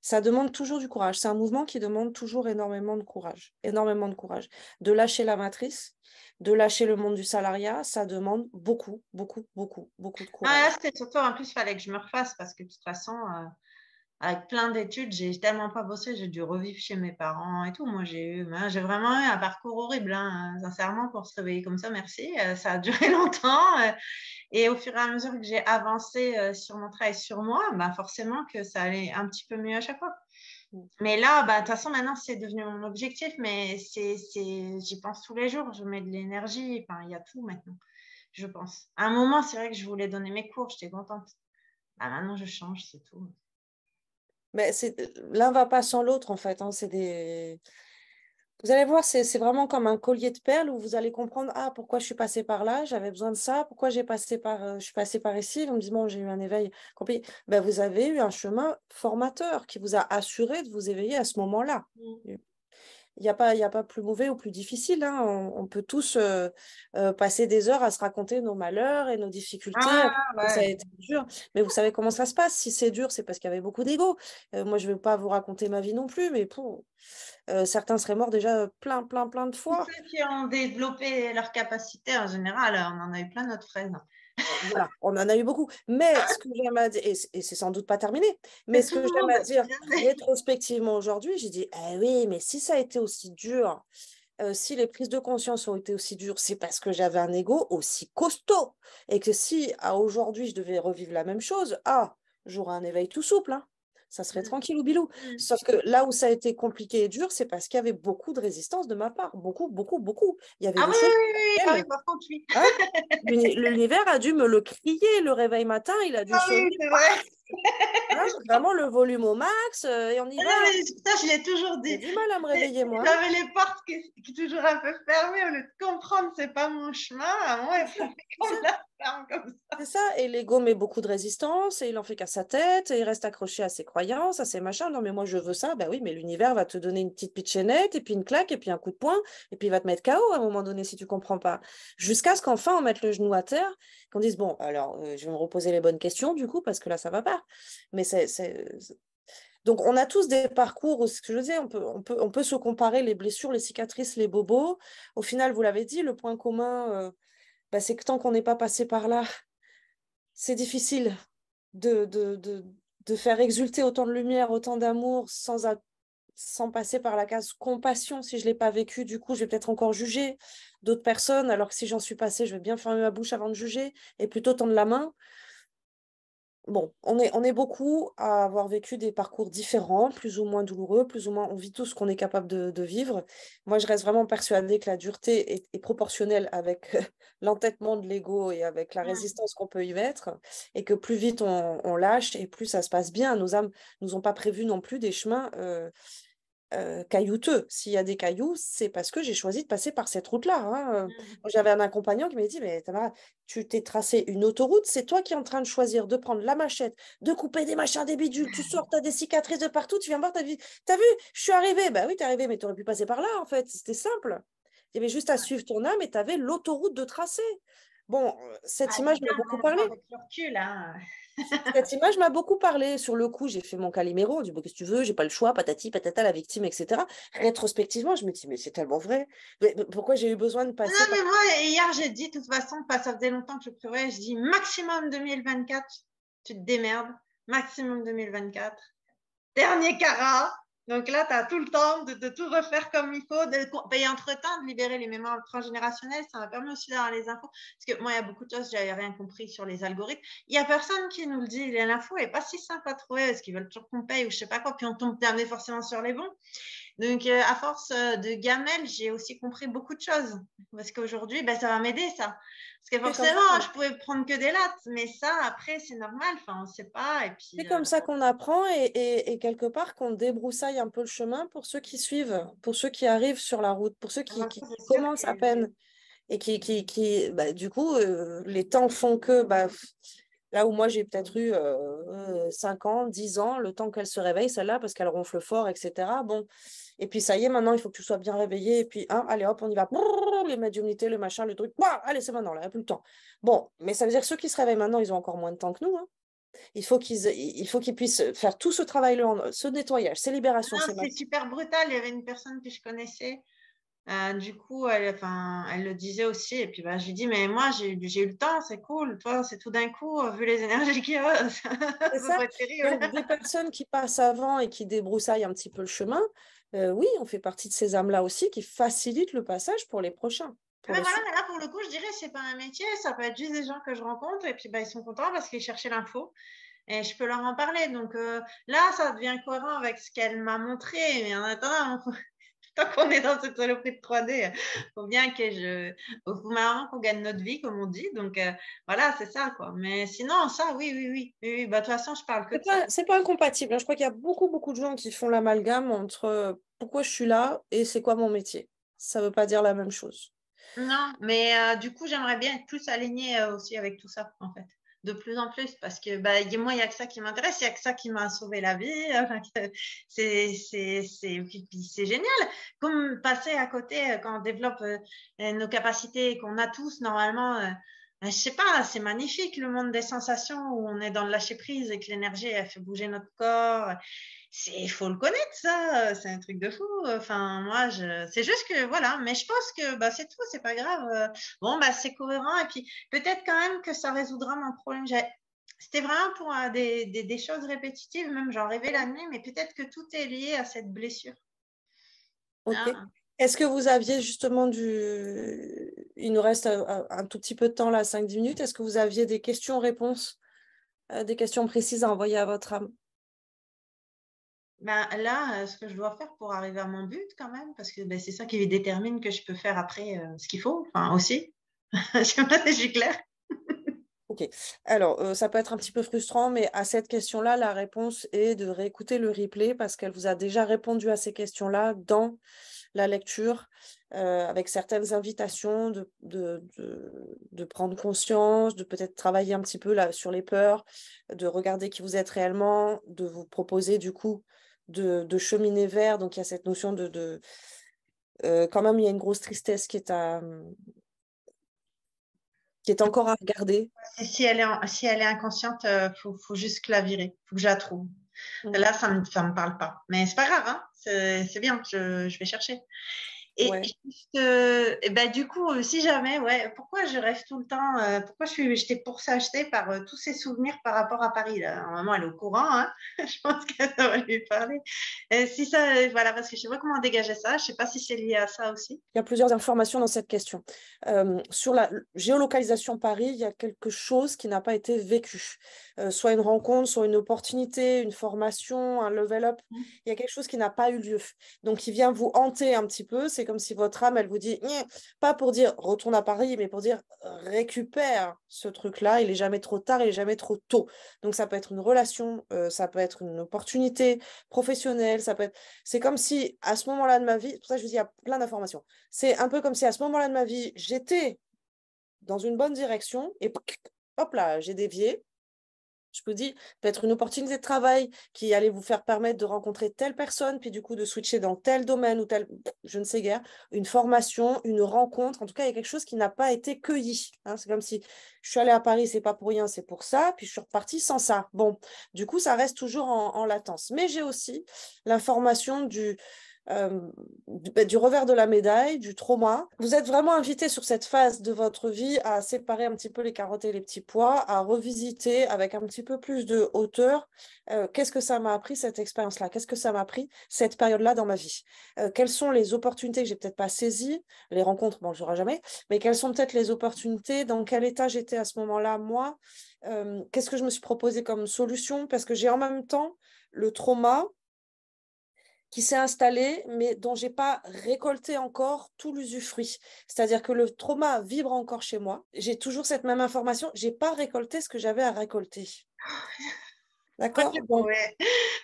Ça demande toujours du courage. C'est un mouvement qui demande toujours énormément de courage, énormément de courage. De lâcher la matrice, de lâcher le monde du salariat, ça demande beaucoup, beaucoup, beaucoup, beaucoup de ah, courage. Ah, surtout en plus, il fallait que je me refasse parce que de toute façon, euh, avec plein d'études, j'ai tellement pas bossé, j'ai dû revivre chez mes parents et tout. Moi, j'ai eu, j'ai vraiment eu un parcours horrible, hein, sincèrement, pour se réveiller comme ça. Merci, euh, ça a duré longtemps. Euh, et au fur et à mesure que j'ai avancé euh, sur mon travail, sur moi, bah forcément que ça allait un petit peu mieux à chaque fois. Mm. Mais là, bah, de toute façon, maintenant, c'est devenu mon objectif, mais c'est, j'y pense tous les jours, je mets de l'énergie, il y a tout maintenant, je pense. À un moment, c'est vrai que je voulais donner mes cours, j'étais contente. Bah, maintenant, je change, c'est tout. Mais l'un va pas sans l'autre, en fait. Hein. c'est des... Vous allez voir, c'est vraiment comme un collier de perles où vous allez comprendre ah pourquoi je suis passé par là, j'avais besoin de ça, pourquoi j'ai passé par euh, je suis passé par ici. Vous me dites bon j'ai eu un éveil Ben, vous avez eu un chemin formateur qui vous a assuré de vous éveiller à ce moment-là. Mm il n'y a, pas, a pas plus mauvais ou plus difficile. Hein. On, peut tous euh, euh, passer des heures à se raconter nos malheurs et nos difficultés. Ah, ça a été dur. Mais vous savez comment ça se passe. Si c'est dur, c'est parce qu'il y avait beaucoup d'ego. Euh, moi, je ne vais pas vous raconter ma vie non plus, mais pour, certains seraient morts déjà plein, plein, plein de fois. ceux qui ont développé leur capacité en général, on en a eu plein notre fraise. Euh, voilà, on en a eu beaucoup. Mais ah ce que j'aime à dire, et c'est sans doute pas terminé, mais ce que j'aime à dire rétrospectivement aujourd'hui, j'ai dit, eh oui, mais si ça a été aussi dur, euh, si les prises de conscience ont été aussi dures, c'est parce que j'avais un ego aussi costaud. Et que si aujourd'hui je devais revivre la même chose, ah, j'aurais un éveil tout souple. Hein.» ça serait mmh. tranquille ou bilou. Mmh. Sauf que là où ça a été compliqué et dur, c'est parce qu'il y avait beaucoup de résistance de ma part, beaucoup, beaucoup, beaucoup. Il avait ah oui, oui, oui, L'univers a dû me le crier le réveil matin, il a dû ah, Hein, vraiment le volume au max euh, et on y va. ça, je l'ai toujours dit. J'ai du mal à me réveiller, moi. J'avais les portes qui, toujours un peu fermées. Au lieu de comprendre, c'est pas mon chemin. À moi, il faut la ferme comme ça. C'est ça. Et l'ego met beaucoup de résistance et il en fait qu'à sa tête et il reste accroché à ses croyances, à ses machins. Non, mais moi, je veux ça. Ben oui, mais l'univers va te donner une petite pitchenette et puis une claque et puis un coup de poing et puis il va te mettre KO à un moment donné si tu comprends pas. Jusqu'à ce qu'enfin on mette le genou à terre, qu'on dise bon, alors euh, je vais me reposer les bonnes questions du coup parce que là, ça va pas. Mais c'est, donc, on a tous des parcours, ce que je on peut, on, peut, se comparer les blessures, les cicatrices, les bobos. Au final, vous l'avez dit, le point commun, euh, bah, c'est que tant qu'on n'est pas passé par là, c'est difficile de, de, faire exulter autant de lumière, autant d'amour sans, passer par la case compassion. Si je ne l'ai pas vécu, du coup, je vais peut-être encore juger d'autres personnes, alors que si j'en suis passé je vais bien fermer ma bouche avant de juger et plutôt tendre la main bon, on est, on est beaucoup à avoir vécu des parcours différents, plus ou moins douloureux, plus ou moins on vit tout ce qu'on est capable de, vivre. Moi, je reste vraiment persuadée que la dureté est, proportionnelle avec l'entêtement de l'ego et avec la mmh. résistance qu'on peut y mettre, et que plus vite on, lâche et plus ça se passe bien. Nos âmes nous ont pas prévu non plus des chemins euh, euh, caillouteux. S'il y a des cailloux, c'est parce que j'ai choisi de passer par cette route-là. Hein. Mmh. J'avais un accompagnant qui m'a dit, mais Tamara, tu t'es tracé une autoroute, c'est toi qui es en train de choisir de prendre la machette, de couper des machins, des bidules, tu sors, tu des cicatrices de partout, tu viens voir, tu as, vu, je suis arrivée. Ben oui, tu es arrivée, mais tu aurais pu passer par là, en fait, c'était simple. Il y avait juste à suivre ton âme et tu avais l'autoroute de tracé. Bon, euh, cette ah, image m'a beaucoup hein, parlé. Hein. cette image m'a beaucoup parlé. Sur le coup, j'ai fait mon calimero, du coup, qu'est-ce que tu veux, j'ai pas le choix, patati, patata, la victime, etc. Rétrospectivement, je me dis, mais c'est tellement vrai. pourquoi j'ai eu besoin de passer Non, mais moi, hier, j'ai dit, de toute façon, pas, ça faisait longtemps que je prévoyais, je dis maximum 2024, tu te démerdes, maximum 2024. Dernier carat, donc là, tu as tout le temps de, tout refaire comme il faut. De, payer ben, entre-temps, de libérer les mémoires transgénérationnelles, ça m'a permis aussi d'avoir les infos. Parce que moi, il y a beaucoup de choses, j'avais rien compris sur les algorithmes. Il n'y a personne qui nous le dit. L'info n'est pas si simple à trouver parce qu'ils veulent toujours qu'on paye ou je ne sais pas quoi. Puis on tombe jamais forcément sur les bons. Donc, euh, à force euh, de gamelle, j'ai aussi compris beaucoup de choses. Parce qu'aujourd'hui, bah, ça va m'aider, ça. Parce que forcément, je pouvais prendre que des lattes, mais ça, après, c'est normal. Enfin, on ne sait pas. Et puis, c'est euh, comme ça qu'on apprend et, quelque part qu'on débroussaille un peu le chemin pour ceux qui suivent, pour ceux qui arrivent sur la route, pour ceux qui, commencent à peine et qui, qui, bah, du coup, les temps font que bah, là où moi j'ai peut-être eu 5 ans, 10 ans, le temps qu'elle se réveille, celle-là, parce qu'elle ronfle fort, etc. Bon, et puis ça y est, maintenant, il faut que tu sois bien réveillé. Et puis, hein, allez hop, on y va. les médiumnités, le machin, le truc. allez, c'est maintenant, là, il plus le temps. Bon, mais ça veut dire que ceux qui se réveillent maintenant, ils ont encore moins de temps que nous. Hein. Il faut qu'ils il faut qu'ils puissent faire tout ce travail-là, ce nettoyage, ces libérations. Ah, c'est super brutal. Il y avait une personne que je connaissais. Euh, du coup, elle, enfin, elle le disait aussi. Et puis, bah, je j'ai dit, mais moi, j'ai, j'ai eu le temps, c'est cool. Toi, c'est tout d'un coup, euh, vu les énergies qu'il y a. des personnes qui passent avant et qui débroussaillent un petit peu le chemin, euh, oui, on fait partie de ces âmes-là aussi qui facilitent le passage pour les prochains. mais ah, voilà, là, pour le coup, je dirais, que ce n'est pas un métier, ça peut être juste des gens que je rencontre et puis bah, ils sont contents parce qu'ils cherchaient l'info et je peux leur en parler. Donc euh, là, ça devient cohérent avec ce qu'elle m'a montré. Mais en attendant, on... tant qu'on est dans cette saloperie de 3D, il euh, faut bien que je, marrant qu'on gagne notre vie, comme on dit. Donc euh, voilà, c'est ça quoi. Mais sinon, ça, oui, oui, oui, oui, bah, de toute façon, je parle que. C'est pas, pas incompatible. Hein. Je crois qu'il y a beaucoup, beaucoup de gens qui font l'amalgame entre euh, pourquoi je suis là et c'est quoi mon métier. Ça veut pas dire la même chose. Non, mais du coup, j'aimerais bien être plus alignée aussi avec tout ça, en fait de plus en plus parce que bah, moi, il n'y a que ça qui m'intéresse, il n'y a que ça qui m'a sauvé la vie. c'est génial. Comme passer à côté euh, quand on développe euh, nos capacités qu'on a tous normalement. Euh, ben, je sais pas, c'est magnifique le monde des sensations où on est dans le lâcher prise et que l'énergie a fait bouger notre corps il faut le connaître, ça. Euh, c'est un truc de fou. Euh, enfin, moi, je, c'est juste que voilà. Mais je pense que bah, c'est tout, c'est pas grave. Euh, bon, bah, c'est cohérent. Et puis, peut-être quand même que ça résoudra mon problème. C'était vraiment pour des, choses répétitives, même j'en rêvais la nuit, mais peut-être que tout est lié à cette blessure. Ok. Hein? Est-ce que vous aviez justement du. Il nous reste un tout petit peu de temps là, 5-10 minutes. Est-ce que vous aviez des questions-réponses, des questions précises à envoyer à votre âme ben là, euh, ce que je dois faire pour arriver à mon but quand même, parce que ben, c'est ça qui détermine que je peux faire après euh, ce qu'il faut, enfin aussi. je sais pas si j'ai clair. ok. Alors, euh, ça peut être un petit peu frustrant, mais à cette question-là, la réponse est de réécouter le replay parce qu'elle vous a déjà répondu à ces questions-là dans la lecture, avec certaines invitations de, de, de prendre conscience, de peut-être travailler un petit peu là, sur les peurs, de regarder qui vous êtes réellement, de vous proposer du coup de, de cheminer vers. Donc il y a cette notion de... Euh, quand même, il y a une grosse tristesse qui est à qui est encore à regarder. si elle est, si elle est inconsciente, il euh, faut, juste la virer, faut que je la trouve. Mm. Là, ça me, ça me parle pas. Mais c'est pas grave, hein. c'est bien, je, je vais chercher. Et, juste, euh, bah, du coup, euh, si jamais, ouais, pourquoi je rêve tout le temps euh, Pourquoi je j'étais pour s'acheter par tous ces souvenirs par rapport à Paris là elle est au courant, hein je pense qu'elle va lui parler. si ça, voilà, parce que je sais pas comment dégager ça, je sais pas si c'est lié à ça aussi. Il y a plusieurs informations dans cette question. sur la géolocalisation Paris, il y a quelque chose qui n'a pas été vécu. soit une rencontre, soit une opportunité, une formation, un level up. Mmh. Il y a quelque chose qui n'a pas eu lieu. Donc, qui vient vous hanter un petit peu, c'est comme si votre âme, elle vous dit, pas pour dire retourne à Paris, mais pour dire récupère ce truc-là, il est jamais trop tard, il n'est jamais trop tôt. Donc ça peut être une relation, euh, ça peut être une opportunité professionnelle, ça peut être... C'est comme si à ce moment-là de ma vie, pour ça je vous dis, il y a plein d'informations, c'est un peu comme si à ce moment-là de ma vie, j'étais dans une bonne direction et hop là, j'ai dévié, je vous dis, peut-être une opportunité de travail qui allait vous faire permettre de rencontrer telle personne, puis du coup de switcher dans tel domaine ou tel, je ne sais guère, une formation, une rencontre. En tout cas, il y a quelque chose qui n'a pas été cueilli. Hein. C'est comme si je suis allée à Paris, c'est pas pour rien, c'est pour ça, puis je suis repartie sans ça. Bon, du coup, ça reste toujours en, en latence. Mais j'ai aussi l'information du euh, bah, du, revers de la médaille, du trauma. Vous êtes vraiment invité sur cette phase de votre vie à séparer un petit peu les carottes et les petits pois, à revisiter avec un petit peu plus de hauteur euh, qu'est-ce que ça m'a appris cette expérience-là, qu'est-ce que ça m'a appris cette période-là dans ma vie, euh, quelles sont les opportunités que j'ai peut-être pas saisies, les rencontres, bon, je jamais, mais quelles sont peut-être les opportunités, dans quel état j'étais à ce moment-là, moi, qu'est-ce que je me suis proposé comme solution, parce que j'ai en même temps le trauma, qui s'est installé, mais dont j'ai pas récolté encore tout l'usufruit. C'est-à-dire que le trauma vibre encore chez moi. J'ai toujours cette même information. J'ai pas récolté ce que j'avais à récolter. D'accord.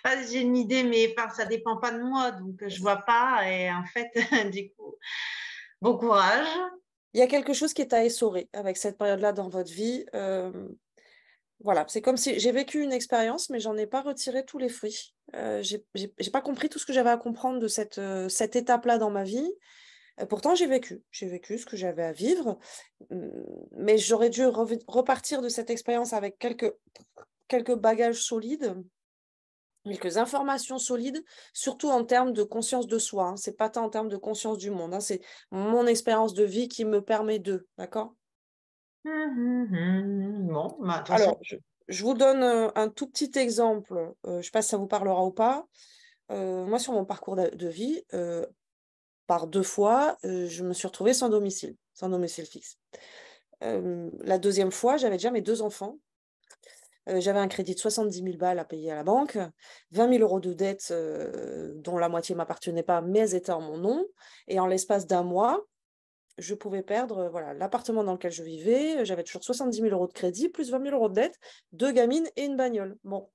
Ah, j'ai une idée, mais ça ça dépend pas de moi, donc euh, je vois pas. Et en fait, du coup, bon courage. Il y a quelque chose qui est à essorer avec cette période-là dans votre vie. Euh, voilà, c'est comme si j'ai vécu une expérience, mais j'en ai pas retiré tous les fruits. Euh, j'ai pas compris tout ce que j'avais à comprendre de cette, euh, cette étape-là dans ma vie. Euh, pourtant, j'ai vécu. J'ai vécu ce que j'avais à vivre. Mmh, mais j'aurais dû repartir de cette expérience avec quelques, quelques bagages solides, quelques informations solides, surtout en termes de conscience de soi. Hein. C'est pas tant en termes de conscience du monde. Hein. C'est mon expérience de vie qui me permet d'eux, D'accord Mmh, mmh, mmh. Bah, Alors, je, vous donne euh, un tout petit exemple. Euh, je ne sais pas si ça vous parlera ou pas. Euh, moi, sur mon parcours de, vie, par deux fois, je me suis retrouvée sans domicile, sans domicile fixe. la deuxième fois, j'avais déjà mes deux enfants. j'avais un crédit de 70 000 balles à payer à la banque, 20 000 euros de dettes dont la moitié ne m'appartenait pas, mais étaient en mon nom. Et en l'espace d'un mois, je pouvais perdre euh, voilà l'appartement dans lequel je vivais. Euh, j'avais toujours 70 000 euros de crédit, plus 20 000 euros de dette, deux gamines et une bagnole. Bon,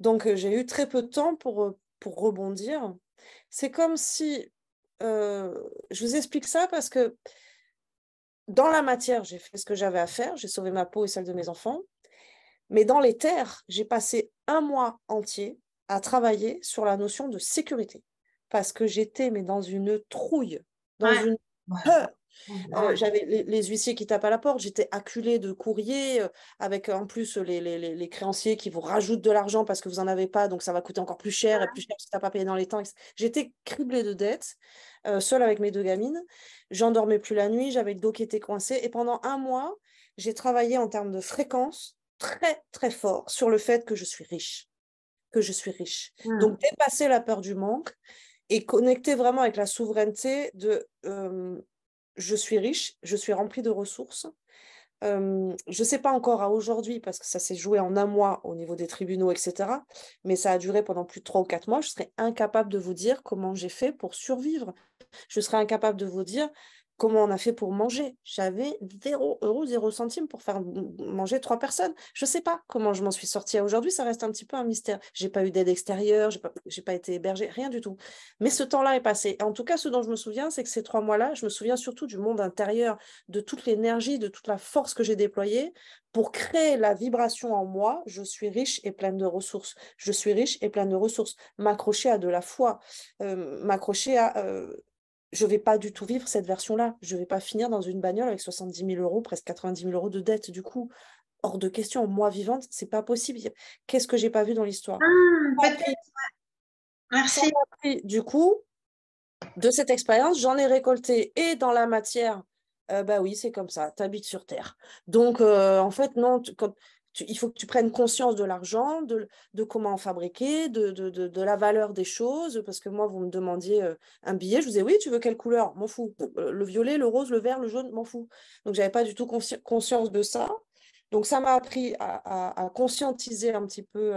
donc euh, j'ai eu très peu de temps pour, pour rebondir. C'est comme si, je vous explique ça parce que dans la matière, j'ai fait ce que j'avais à faire, j'ai sauvé ma peau et celle de mes enfants. Mais dans les terres, j'ai passé un mois entier à travailler sur la notion de sécurité parce que j'étais mais dans une trouille, dans une peur. Euh, j'avais les, huissiers qui tapent à la porte, j'étais acculée de courriers, euh, avec euh, en plus les, créanciers qui vous rajoutent de l'argent parce que vous n'en avez pas, donc ça va coûter encore plus cher, et ah. plus cher si tu n'as pas payé dans les temps. J'étais criblée de dettes, seule avec mes deux gamines. J'endormais plus la nuit, j'avais le dos qui était coincé, et pendant un mois, j'ai travaillé en termes de fréquence très, très fort sur le fait que je suis riche. Que je suis riche. Donc, mmh. dépasser la peur du manque et connecter vraiment avec la souveraineté de je suis riche, je suis remplie de ressources. Euh, je ne sais pas encore à aujourd'hui, parce que ça s'est joué en un mois au niveau des tribunaux, etc. Mais ça a duré pendant plus de trois ou quatre mois. Je serais incapable de vous dire comment j'ai fait pour survivre. Je serais incapable de vous dire comment on a fait pour manger. J'avais 0 euros, 0 centimes pour faire manger trois personnes. Je ne sais pas comment je m'en suis sortie. Aujourd'hui, ça reste un petit peu un mystère. Je n'ai pas eu d'aide extérieure, je pas, pas été hébergée, rien du tout. Mais ce temps-là est passé. en tout cas, ce dont je me souviens, c'est que ces trois mois-là, je me souviens surtout du monde intérieur, de toute l'énergie, de toute la force que j'ai déployée pour créer la vibration en moi. Je suis riche et pleine de ressources. Je suis riche et pleine de ressources. M'accrocher à de la foi, euh, m'accrocher à... Euh, je ne vais pas du tout vivre cette version-là. Je ne vais pas finir dans une bagnole avec 70 000 euros, presque 90 000 euros de dette, du coup. Hors de question, moi vivante, c'est pas possible. Qu'est-ce que j'ai pas vu dans l'histoire ah, Merci. Du coup, de cette expérience, j'en ai récolté et dans la matière, euh, bah oui, c'est comme ça, tu habites sur Terre. Donc, euh, en fait, non, il faut que tu prennes conscience de l'argent, de, comment en fabriquer, de, la valeur des choses. Parce que moi, vous me demandiez euh, un billet, je vous disais oui, tu veux quelle couleur M'en fous. Euh, le violet, le rose, le vert, le jaune, m'en fous. Donc, n'avais pas du tout conscience de ça. Donc, ça m'a appris à, conscientiser un petit peu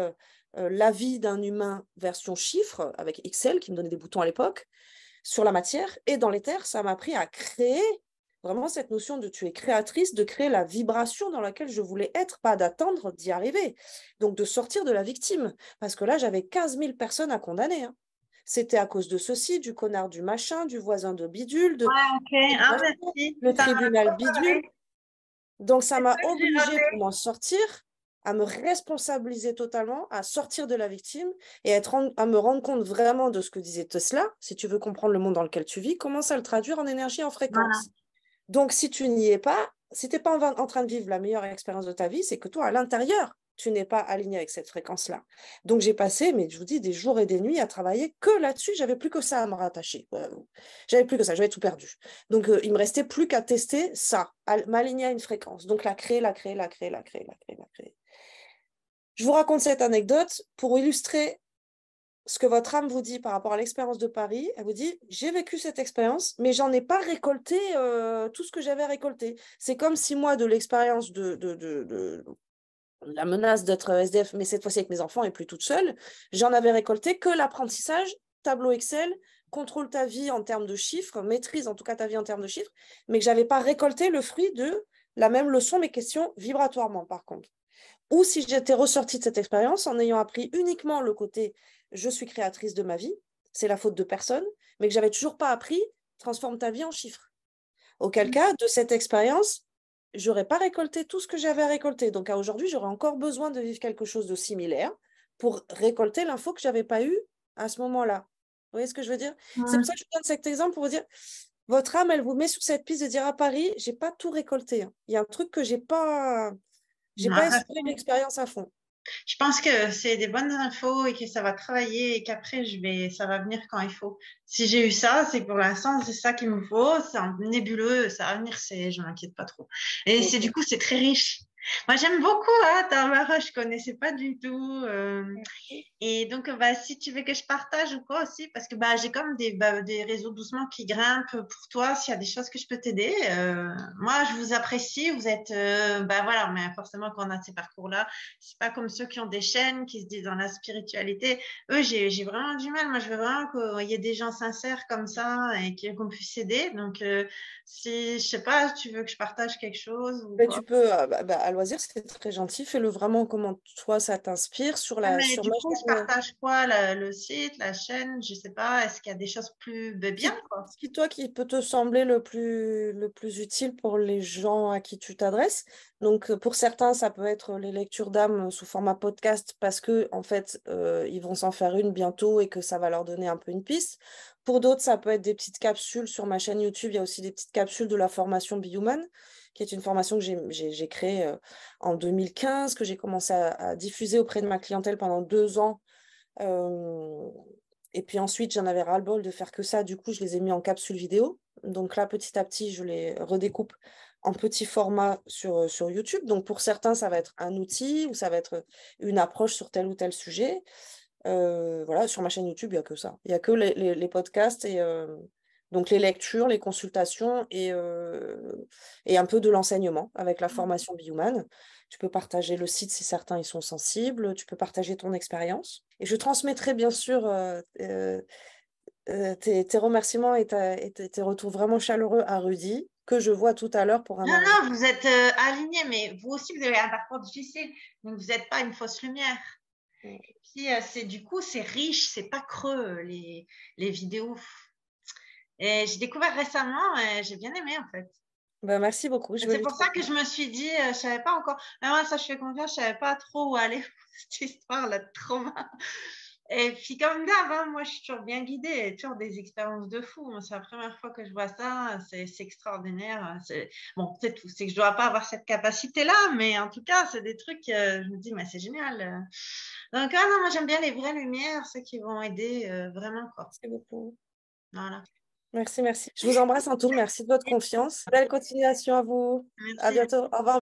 euh, la vie d'un humain version chiffre, avec Excel qui me donnait des boutons à l'époque, sur la matière. Et dans les terres, ça m'a appris à créer vraiment cette notion de tu es créatrice, de créer la vibration dans laquelle je voulais être, pas d'attendre d'y arriver. Donc de sortir de la victime, parce que là, j'avais 15 000 personnes à condamner. Hein. C'était à cause de ceci, du connard du machin, du voisin de bidule, de ouais, ah, le tribunal bidule. Donc ça m'a obligée pour m'en sortir à me responsabiliser totalement, à sortir de la victime et à, être à me rendre compte vraiment de ce que disait Tesla. Si tu veux comprendre le monde dans lequel tu vis, commence à le traduire en énergie, en fréquence. Donc, si tu n'y es pas, si tu n'es pas en, train de vivre la meilleure expérience de ta vie, c'est que toi, à l'intérieur, tu n'es pas aligné avec cette fréquence-là. Donc, j'ai passé, mais je vous dis, des jours et des nuits à travailler que là-dessus. J'avais plus que ça à me rattacher. J'avais plus que ça, j'avais tout perdu. Donc, il euh, il me restait plus qu'à tester ça, m'aligner à une fréquence. Donc, la créer, la créer, la créer, la créer, la créer, la créer. Je vous raconte cette anecdote pour illustrer ce que votre âme vous dit par rapport à l'expérience de Paris, elle vous dit j'ai vécu cette expérience, mais j'en ai pas récolté euh, tout ce que j'avais récolté. C'est comme si moi, de l'expérience de, de, la menace d'être SDF, mais cette fois-ci avec mes enfants et plus toute seule, j'en avais récolté que l'apprentissage, tableau Excel, contrôle ta vie en termes de chiffres, maîtrise en tout cas ta vie en termes de chiffres, mais que j'avais pas récolté le fruit de la même leçon, mais question vibratoirement par contre. Ou si j'étais ressortie de cette expérience en ayant appris uniquement le côté je suis créatrice de ma vie, c'est la faute de personne, mais que j'avais toujours pas appris, transforme ta vie en chiffres. Auquel mm. cas, de cette expérience, j'aurais pas récolté tout ce que j'avais à récolter. Donc à aujourd'hui, j'aurais encore besoin de vivre quelque chose de similaire pour récolter l'info que j'avais pas eu à ce moment-là. Vous voyez ce que je veux dire C'est pour ça que je vous donne cet exemple pour vous dire votre âme, elle vous met sur cette piste de dire à Paris, j'ai pas tout récolté. Hein. Il y a un truc que j'ai pas j'ai pas exploré l'expérience à fond je pense que c'est des bonnes infos et que ça va travailler et qu'après, je vais, ça va venir quand il faut. Si j'ai eu ça, c'est pour l'instant, c'est ça qu'il me faut. C'est un nébuleux, ça va venir, c'est, je m'inquiète pas trop. Et c'est, du coup, c'est très riche. Moi, j'aime beaucoup hein, Tamara, je ne connaissais pas du tout. Euh. et donc, bah, si tu veux que je partage ou quoi aussi, parce que bah, j'ai comme des, bah, des réseaux doucement qui grimpent pour toi, s'il y a des choses que je peux t'aider. Euh, moi, je vous apprécie, vous êtes. ben bah, voilà, mais forcément, quand on a ces parcours-là, c'est pas comme ceux qui ont des chaînes, qui se disent dans la spiritualité. Eux, j'ai, vraiment du mal. Moi, je veux vraiment qu'il y ait des gens sincères comme ça et qu'on puisse aider. Donc, si, je sais pas, tu veux que je partage quelque chose. Ou bah, tu peux. Bah, loisirs, loisir, c'est très gentil. Fais-le vraiment comment toi ça t'inspire sur la. chaîne... je euh partage quoi Le site, la chaîne, je sais pas. Est-ce qu'il y a des choses plus bien quoi Ce qui toi qui peut te sembler le plus le plus utile pour les gens à qui tu t'adresses. Donc euh, pour certains, ça peut être les lectures d'âme euh, sous format podcast parce que en fait ils vont s'en faire une bientôt et que ça va leur donner un peu une piste. Pour d'autres, ça peut être des petites capsules sur ma chaîne YouTube. Il y a aussi des petites capsules de la formation Human qui est une formation que j'ai créée euh, en 2015, que j'ai commencé à, diffuser auprès de ma clientèle pendant deux ans. et puis ensuite, j'en avais ras-le-bol de faire que ça. Du coup, je les ai mis en capsule vidéo. Donc là, petit à petit, je les redécoupe en petits formats sur, euh, sur YouTube. Donc pour certains, ça va être un outil ou ça va être une approche sur tel ou tel sujet. voilà, sur ma chaîne YouTube, il n'y a que ça. Il n'y a que les, podcasts et, donc les lectures, les consultations et, et un peu de l'enseignement avec la mmh formation Bioman. Tu peux partager le site si certains y sont sensibles, tu peux partager ton expérience. Et je transmettrai bien sûr tes, remerciements et, tes retours vraiment chaleureux à Rudy, que je vois tout à l'heure pour un... Non, non, vous êtes alignés, mais vous aussi, vous avez un parcours difficile, donc vous n'êtes pas une fausse lumière. Mmh. Et puis, c'est du coup, c'est riche, c'est pas creux, les, les vidéos. Et j'ai découvert récemment et euh, j'ai bien aimé en fait. Bah, merci beaucoup. C'est pour ça que je me suis dit, je euh, je savais pas encore. Ah, moi, ça, je fais confiance, je savais pas trop où aller cette histoire-là de trauma. Et puis, comme d'hab, hein, moi, je suis toujours bien guidée, toujours des expériences de fou. C'est la première fois que je vois ça, c'est extraordinaire. Hein, bon, c'est tout. C'est que je dois pas avoir cette capacité-là, mais en tout cas, c'est des trucs, euh, je me dis, mais c'est génial. Donc, ah non, moi, j'aime bien les vraies lumières, ceux qui vont aider vraiment. Quoi. Merci beaucoup. Voilà. Merci, merci. Je vous embrasse en tout. Merci de votre confiance. Belle continuation à vous. À bientôt. Au revoir.